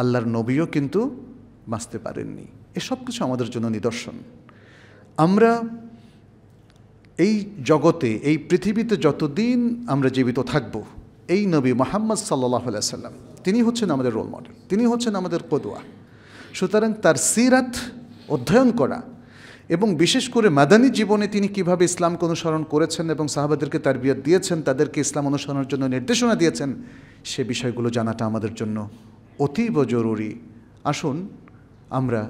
আল্লাহর নবীও কিন্তু বাঁচতে পারেননি এসব কিছু আমাদের জন্য নিদর্শন আমরা এই জগতে এই পৃথিবীতে যতদিন আমরা জীবিত থাকবো এই নবী মোহাম্মদ সাল্লাহ সাল্লাম তিনি হচ্ছেন আমাদের রোল মডেল তিনি হচ্ছেন আমাদের কদুয়া সুতরাং তার সিরাত অধ্যয়ন করা এবং বিশেষ করে মাদানী জীবনে তিনি কিভাবে ইসলাম অনুসরণ করেছেন এবং সাহাবাদেরকে তার বিয়ে দিয়েছেন তাদেরকে ইসলাম অনুসরণের জন্য নির্দেশনা দিয়েছেন সে বিষয়গুলো জানাটা আমাদের জন্য অতীব জরুরি আসুন আমরা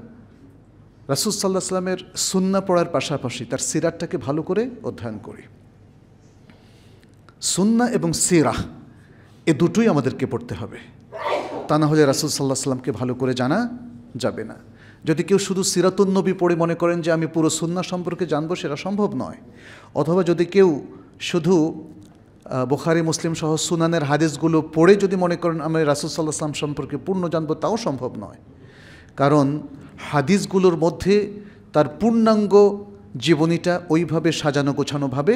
রাসুলসাল্লাহ সাল্লামের সুন্না পড়ার পাশাপাশি তার সিরাতটাকে ভালো করে অধ্যয়ন করি সুন্না এবং সিরাহ এ দুটোই আমাদেরকে পড়তে হবে তা না হলে রাসুল সাল্লাহ সাল্লামকে ভালো করে জানা যাবে না যদি কেউ শুধু সিরাতুন্নবী পড়ে মনে করেন যে আমি পুরো সুন্না সম্পর্কে জানবো সেটা সম্ভব নয় অথবা যদি কেউ শুধু বোখারি মুসলিম সহ সুনানের হাদিসগুলো পড়ে যদি মনে করেন আমি রাসুল সাল্লাহ সাল্লাম সম্পর্কে পূর্ণ জানবো তাও সম্ভব নয় কারণ হাদিসগুলোর মধ্যে তার পূর্ণাঙ্গ জীবনীটা ওইভাবে সাজানো গোছানোভাবে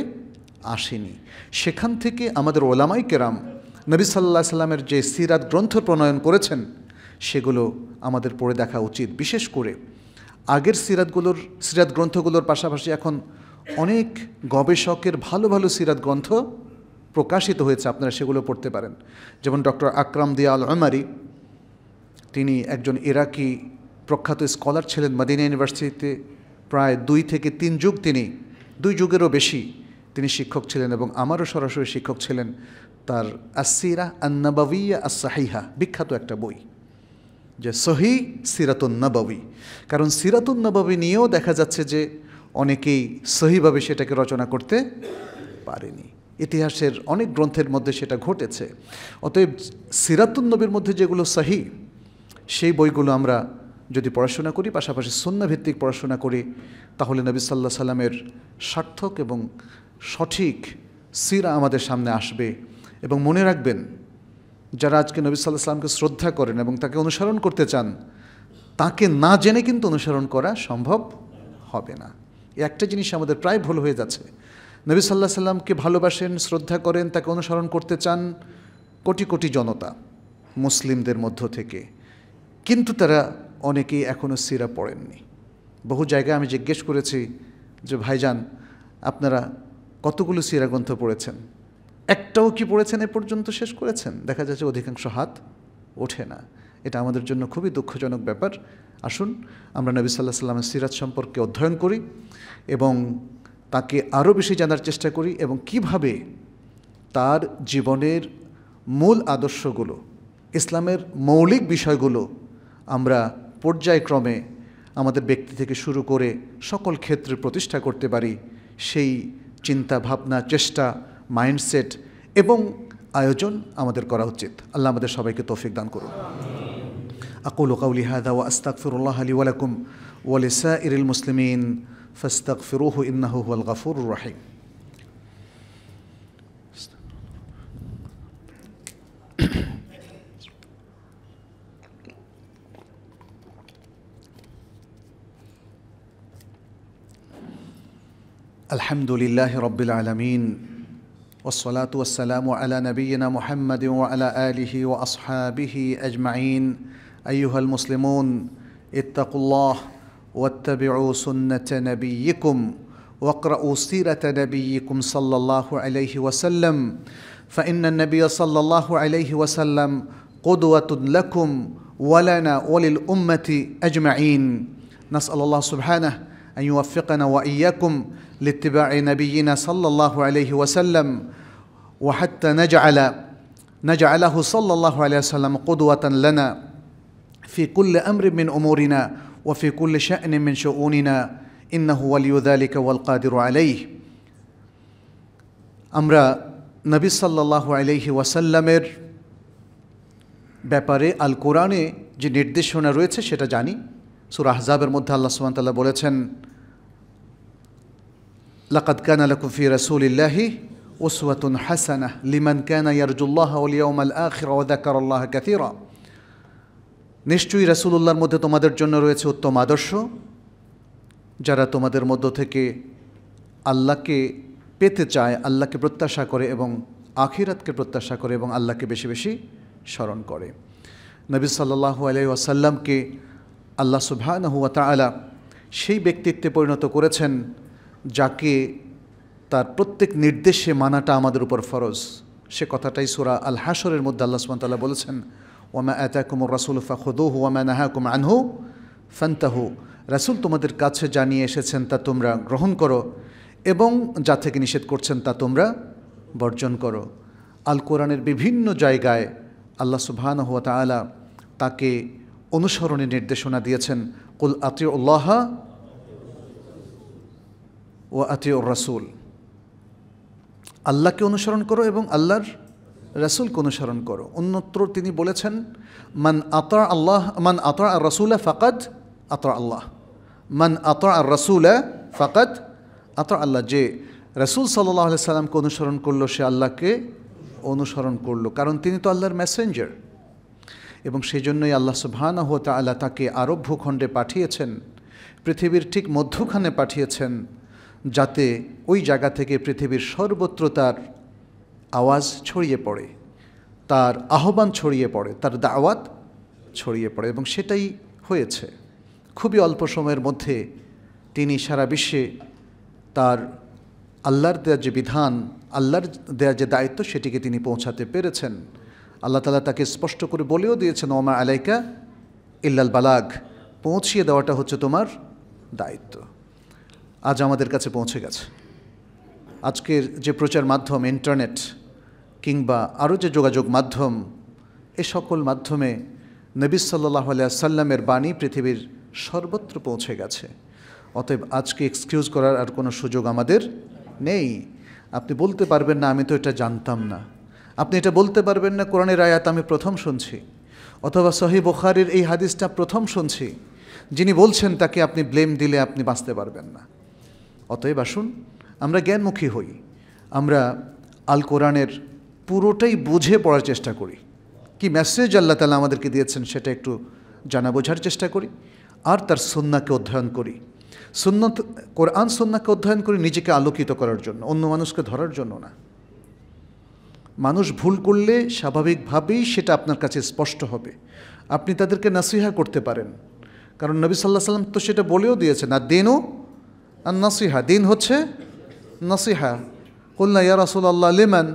আসেনি সেখান থেকে আমাদের ওলামাই কেরাম নবী সাল্লাহ সাল্লামের যে সিরাত গ্রন্থ প্রণয়ন করেছেন সেগুলো আমাদের পড়ে দেখা উচিত বিশেষ করে আগের সিরাতগুলোর সিরাত গ্রন্থগুলোর পাশাপাশি এখন অনেক গবেষকের ভালো ভালো সিরাত গ্রন্থ প্রকাশিত হয়েছে আপনারা সেগুলো পড়তে পারেন যেমন ডক্টর আকরাম দিয়া আল আমারি তিনি একজন ইরাকি প্রখ্যাত স্কলার ছিলেন মাদিনা ইউনিভার্সিটিতে প্রায় দুই থেকে তিন যুগ তিনি দুই যুগেরও বেশি তিনি শিক্ষক ছিলেন এবং আমারও সরাসরি শিক্ষক ছিলেন তার আসিরা আন্নাবাবিয়া আসাহিহা বিখ্যাত একটা বই যে সহি সিরাতুন্নাবাবি কারণ সিরাতুন্নাবাবি নিয়েও দেখা যাচ্ছে যে অনেকেই সহিভাবে সেটাকে রচনা করতে পারেনি ইতিহাসের অনেক গ্রন্থের মধ্যে সেটা ঘটেছে অতএব সিরাতুন্নবীর মধ্যে যেগুলো সহি সেই বইগুলো আমরা যদি পড়াশোনা করি পাশাপাশি সন্ন্যাভিত্তিক পড়াশোনা করি তাহলে নবী সাল্লাহ সাল্লামের সার্থক এবং সঠিক সিরা আমাদের সামনে আসবে এবং মনে রাখবেন যারা আজকে নবী সাল্লাহ সাল্লামকে শ্রদ্ধা করেন এবং তাকে অনুসরণ করতে চান তাকে না জেনে কিন্তু অনুসরণ করা সম্ভব হবে না একটা জিনিস আমাদের প্রায় ভুল হয়ে যাচ্ছে নবী সাল্লাহ সাল্লামকে ভালোবাসেন শ্রদ্ধা করেন তাকে অনুসরণ করতে চান কোটি কোটি জনতা মুসলিমদের মধ্য থেকে কিন্তু তারা অনেকেই এখনও সিরা পড়েননি বহু জায়গায় আমি জিজ্ঞেস করেছি যে ভাইজান আপনারা কতগুলো সিরা গ্রন্থ পড়েছেন একটাও কি পড়েছেন এ পর্যন্ত শেষ করেছেন দেখা যাচ্ছে অধিকাংশ হাত ওঠে না এটা আমাদের জন্য খুবই দুঃখজনক ব্যাপার আসুন আমরা নবী সাল্লাহ সাল্লামের সিরাজ সম্পর্কে অধ্যয়ন করি এবং তাকে আরও বেশি জানার চেষ্টা করি এবং কিভাবে তার জীবনের মূল আদর্শগুলো ইসলামের মৌলিক বিষয়গুলো আমরা পর্যায়ক্রমে আমাদের ব্যক্তি থেকে শুরু করে সকল ক্ষেত্রে প্রতিষ্ঠা করতে পারি সেই চিন্তা ভাবনা চেষ্টা মাইন্ডসেট এবং আয়োজন আমাদের করা উচিত আল্লাহ আমাদের সবাইকে তৌফিক দান করুন আকুলু কাউলি হাযা ওয়া আস্তাগফিরুল্লাহ লি ওয়া লাকুম ওয়া লিসাইরিল মুসলিমিন فاستغفروه إنه هو الغفور الرحيم الحمد لله رب العالمين والصلاة والسلام على نبينا محمد وعلى آله وأصحابه أجمعين أيها المسلمون اتقوا الله واتبعوا سنة نبيكم واقرأوا سيرة نبيكم صلى الله عليه وسلم فإن النبي صلى الله عليه وسلم قدوة لكم ولنا وللأمة أجمعين نسأل الله سبحانه أن يوفقنا وإياكم لاتباع نبينا صلى الله عليه وسلم وحتى نجعل نجعله صلى الله عليه وسلم قدوة لنا في كل أمر من أمورنا وفي كل شأن من شؤوننا إنه ولي ذلك والقادر عليه আমরা نبي صلى الله عليه ব্যাপারে আল কোরআনে যে নির্দেশনা রয়েছে সেটা জানি সুরাহজাবের মধ্যে আল্লাহ সুবান্তাল্লাহ বলেছেন لقد كان لكم في رسول الله أسوة حسنة لمن كان يرجو الله واليوم الآخر وذكر الله كثيرا নিশ্চয়ই রাসুলুল্লাহর মধ্যে তোমাদের জন্য রয়েছে উত্তম আদর্শ যারা তোমাদের মধ্য থেকে আল্লাহকে পেতে চায় আল্লাহকে প্রত্যাশা করে এবং আখিরাতকে প্রত্যাশা করে এবং আল্লাহকে বেশি বেশি স্মরণ করে নবী সাল্লাহু আলাই আসাল্লামকে আল্লাহ সুবাহ সেই ব্যক্তিত্বে পরিণত করেছেন যাকে তার প্রত্যেক নির্দেশে মানাটা আমাদের উপর ফরজ সে কথাটাই সোরা আল হাসরের মধ্যে আল্লাহ সুমতাল্লাহ বলেছেন ওমা এতাকুম রাসুল হু ওমা কুম আনহু ফান্তাহু রাসুল তোমাদের কাছে জানিয়ে এসেছেন তা তোমরা গ্রহণ করো এবং যা থেকে নিষেধ করছেন তা তোমরা বর্জন করো আল কোরআনের বিভিন্ন জায়গায় আল্লাহ সুবহান হুয়া তালা তাকে অনুসরণের নির্দেশনা দিয়েছেন কুল উল্লাহা ও আতিউর রাসুল আল্লাহকে অনুসরণ করো এবং আল্লাহর রাসুলকে অনুসরণ করো অন্যত্র তিনি বলেছেন মান আতা আল্লাহ মান আতা আর রাসুলা ফাকাদ আতা আল্লাহ মান আতা আর রাসুলা ফাকাদ আতা আল্লাহ যে রাসুল সাল্লাহ সাল্লামকে অনুসরণ করলো সে আল্লাহকে অনুসরণ করলো কারণ তিনি তো আল্লাহর মেসেঞ্জার এবং সেই জন্যই আল্লাহ হতে আল্লাহ তাকে আরব ভূখণ্ডে পাঠিয়েছেন পৃথিবীর ঠিক মধ্যখানে পাঠিয়েছেন যাতে ওই জায়গা থেকে পৃথিবীর সর্বত্র তার আওয়াজ ছড়িয়ে পড়ে তার আহ্বান ছড়িয়ে পড়ে তার দাওয়াত ছড়িয়ে পড়ে এবং সেটাই হয়েছে খুবই অল্প সময়ের মধ্যে তিনি সারা বিশ্বে তার আল্লাহর দেওয়ার যে বিধান আল্লাহর দেয়ার যে দায়িত্ব সেটিকে তিনি পৌঁছাতে পেরেছেন আল্লাহ তালা তাকে স্পষ্ট করে বলেও দিয়েছেন ওমা আলাইকা ইল্লাল বালাগ পৌঁছিয়ে দেওয়াটা হচ্ছে তোমার দায়িত্ব আজ আমাদের কাছে পৌঁছে গেছে আজকের যে প্রচার মাধ্যম ইন্টারনেট কিংবা আরও যে যোগাযোগ মাধ্যম এ সকল মাধ্যমে নবী সাল্লাহ সাল্লামের বাণী পৃথিবীর সর্বত্র পৌঁছে গেছে অতএব আজকে এক্সকিউজ করার আর কোনো সুযোগ আমাদের নেই আপনি বলতে পারবেন না আমি তো এটা জানতাম না আপনি এটা বলতে পারবেন না কোরআনের আয়াত আমি প্রথম শুনছি অথবা সহি বোখারির এই হাদিসটা প্রথম শুনছি যিনি বলছেন তাকে আপনি ব্লেম দিলে আপনি বাঁচতে পারবেন না অতএব আসুন আমরা জ্ঞানমুখী হই আমরা আল কোরআনের পুরোটাই বুঝে পড়ার চেষ্টা করি কি মেসেজ আল্লাহ তালা আমাদেরকে দিয়েছেন সেটা একটু জানা বোঝার চেষ্টা করি আর তার সন্নাকে অধ্যয়ন করি সুন্নত কোরআন সন্নাকে অধ্যয়ন করি নিজেকে আলোকিত করার জন্য অন্য মানুষকে ধরার জন্য না মানুষ ভুল করলে স্বাভাবিকভাবেই সেটা আপনার কাছে স্পষ্ট হবে আপনি তাদেরকে নাসিহা করতে পারেন কারণ নবী সাল্লাহ সাল্লাম তো সেটা বলেও দিয়েছেন আর দেনও আর নাসিহা দিন হচ্ছে নাসিহা কুল্লা ইয়া রাসুল আল্লাহ লিমান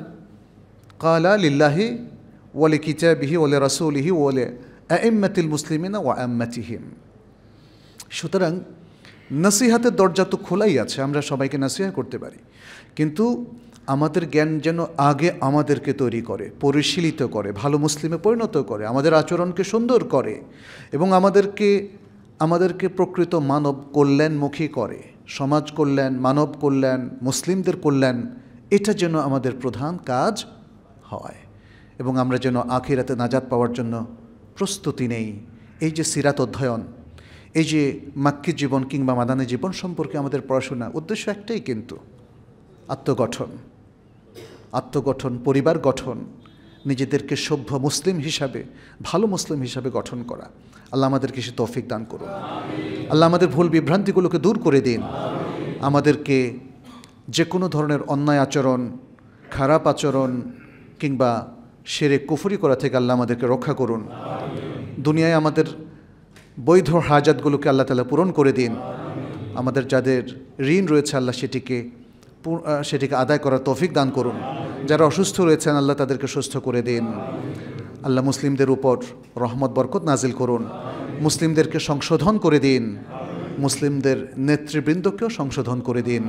কালা লিল্লাহি ওলে কিতাবিহি ওলে রাসুলিহি ওলে আম্মাতিল মুসলিমিনা ওয়া আম্মাতিহিম সুতরাং নসিহাতের দরজা তো খোলাই আছে আমরা সবাইকে নাসিহা করতে পারি কিন্তু আমাদের জ্ঞান যেন আগে আমাদেরকে তৈরি করে পরিশীলিত করে ভালো মুসলিমে পরিণত করে আমাদের আচরণকে সুন্দর করে এবং আমাদেরকে আমাদেরকে প্রকৃত মানব কল্যাণমুখী করে সমাজ কল্যাণ মানব কল্যাণ মুসলিমদের কল্যাণ এটা যেন আমাদের প্রধান কাজ হয় এবং আমরা যেন আখিরাতে নাজাদ পাওয়ার জন্য প্রস্তুতি নেই এই যে সিরাত অধ্যয়ন এই যে মাক্কি জীবন কিংবা মাদানী জীবন সম্পর্কে আমাদের পড়াশোনা উদ্দেশ্য একটাই কিন্তু আত্মগঠন আত্মগঠন পরিবার গঠন নিজেদেরকে সভ্য মুসলিম হিসাবে ভালো মুসলিম হিসাবে গঠন করা আল্লাহ আমাদেরকে সে তৌফিক দান করুন আল্লাহ আমাদের ভুল বিভ্রান্তিগুলোকে দূর করে দিন আমাদেরকে যে কোনো ধরনের অন্যায় আচরণ খারাপ আচরণ কিংবা সেরে কুফরি করা থেকে আল্লাহ আমাদেরকে রক্ষা করুন দুনিয়ায় আমাদের বৈধ হাজাতগুলোকে আল্লাহ তালা পূরণ করে দিন আমাদের যাদের ঋণ রয়েছে আল্লাহ সেটিকে সেটিকে আদায় করার তৌফিক দান করুন যারা অসুস্থ রয়েছেন আল্লাহ তাদেরকে সুস্থ করে দিন আল্লাহ মুসলিমদের উপর রহমত বরকত নাজিল করুন মুসলিমদেরকে সংশোধন করে দিন মুসলিমদের নেতৃবৃন্দকেও সংশোধন করে দিন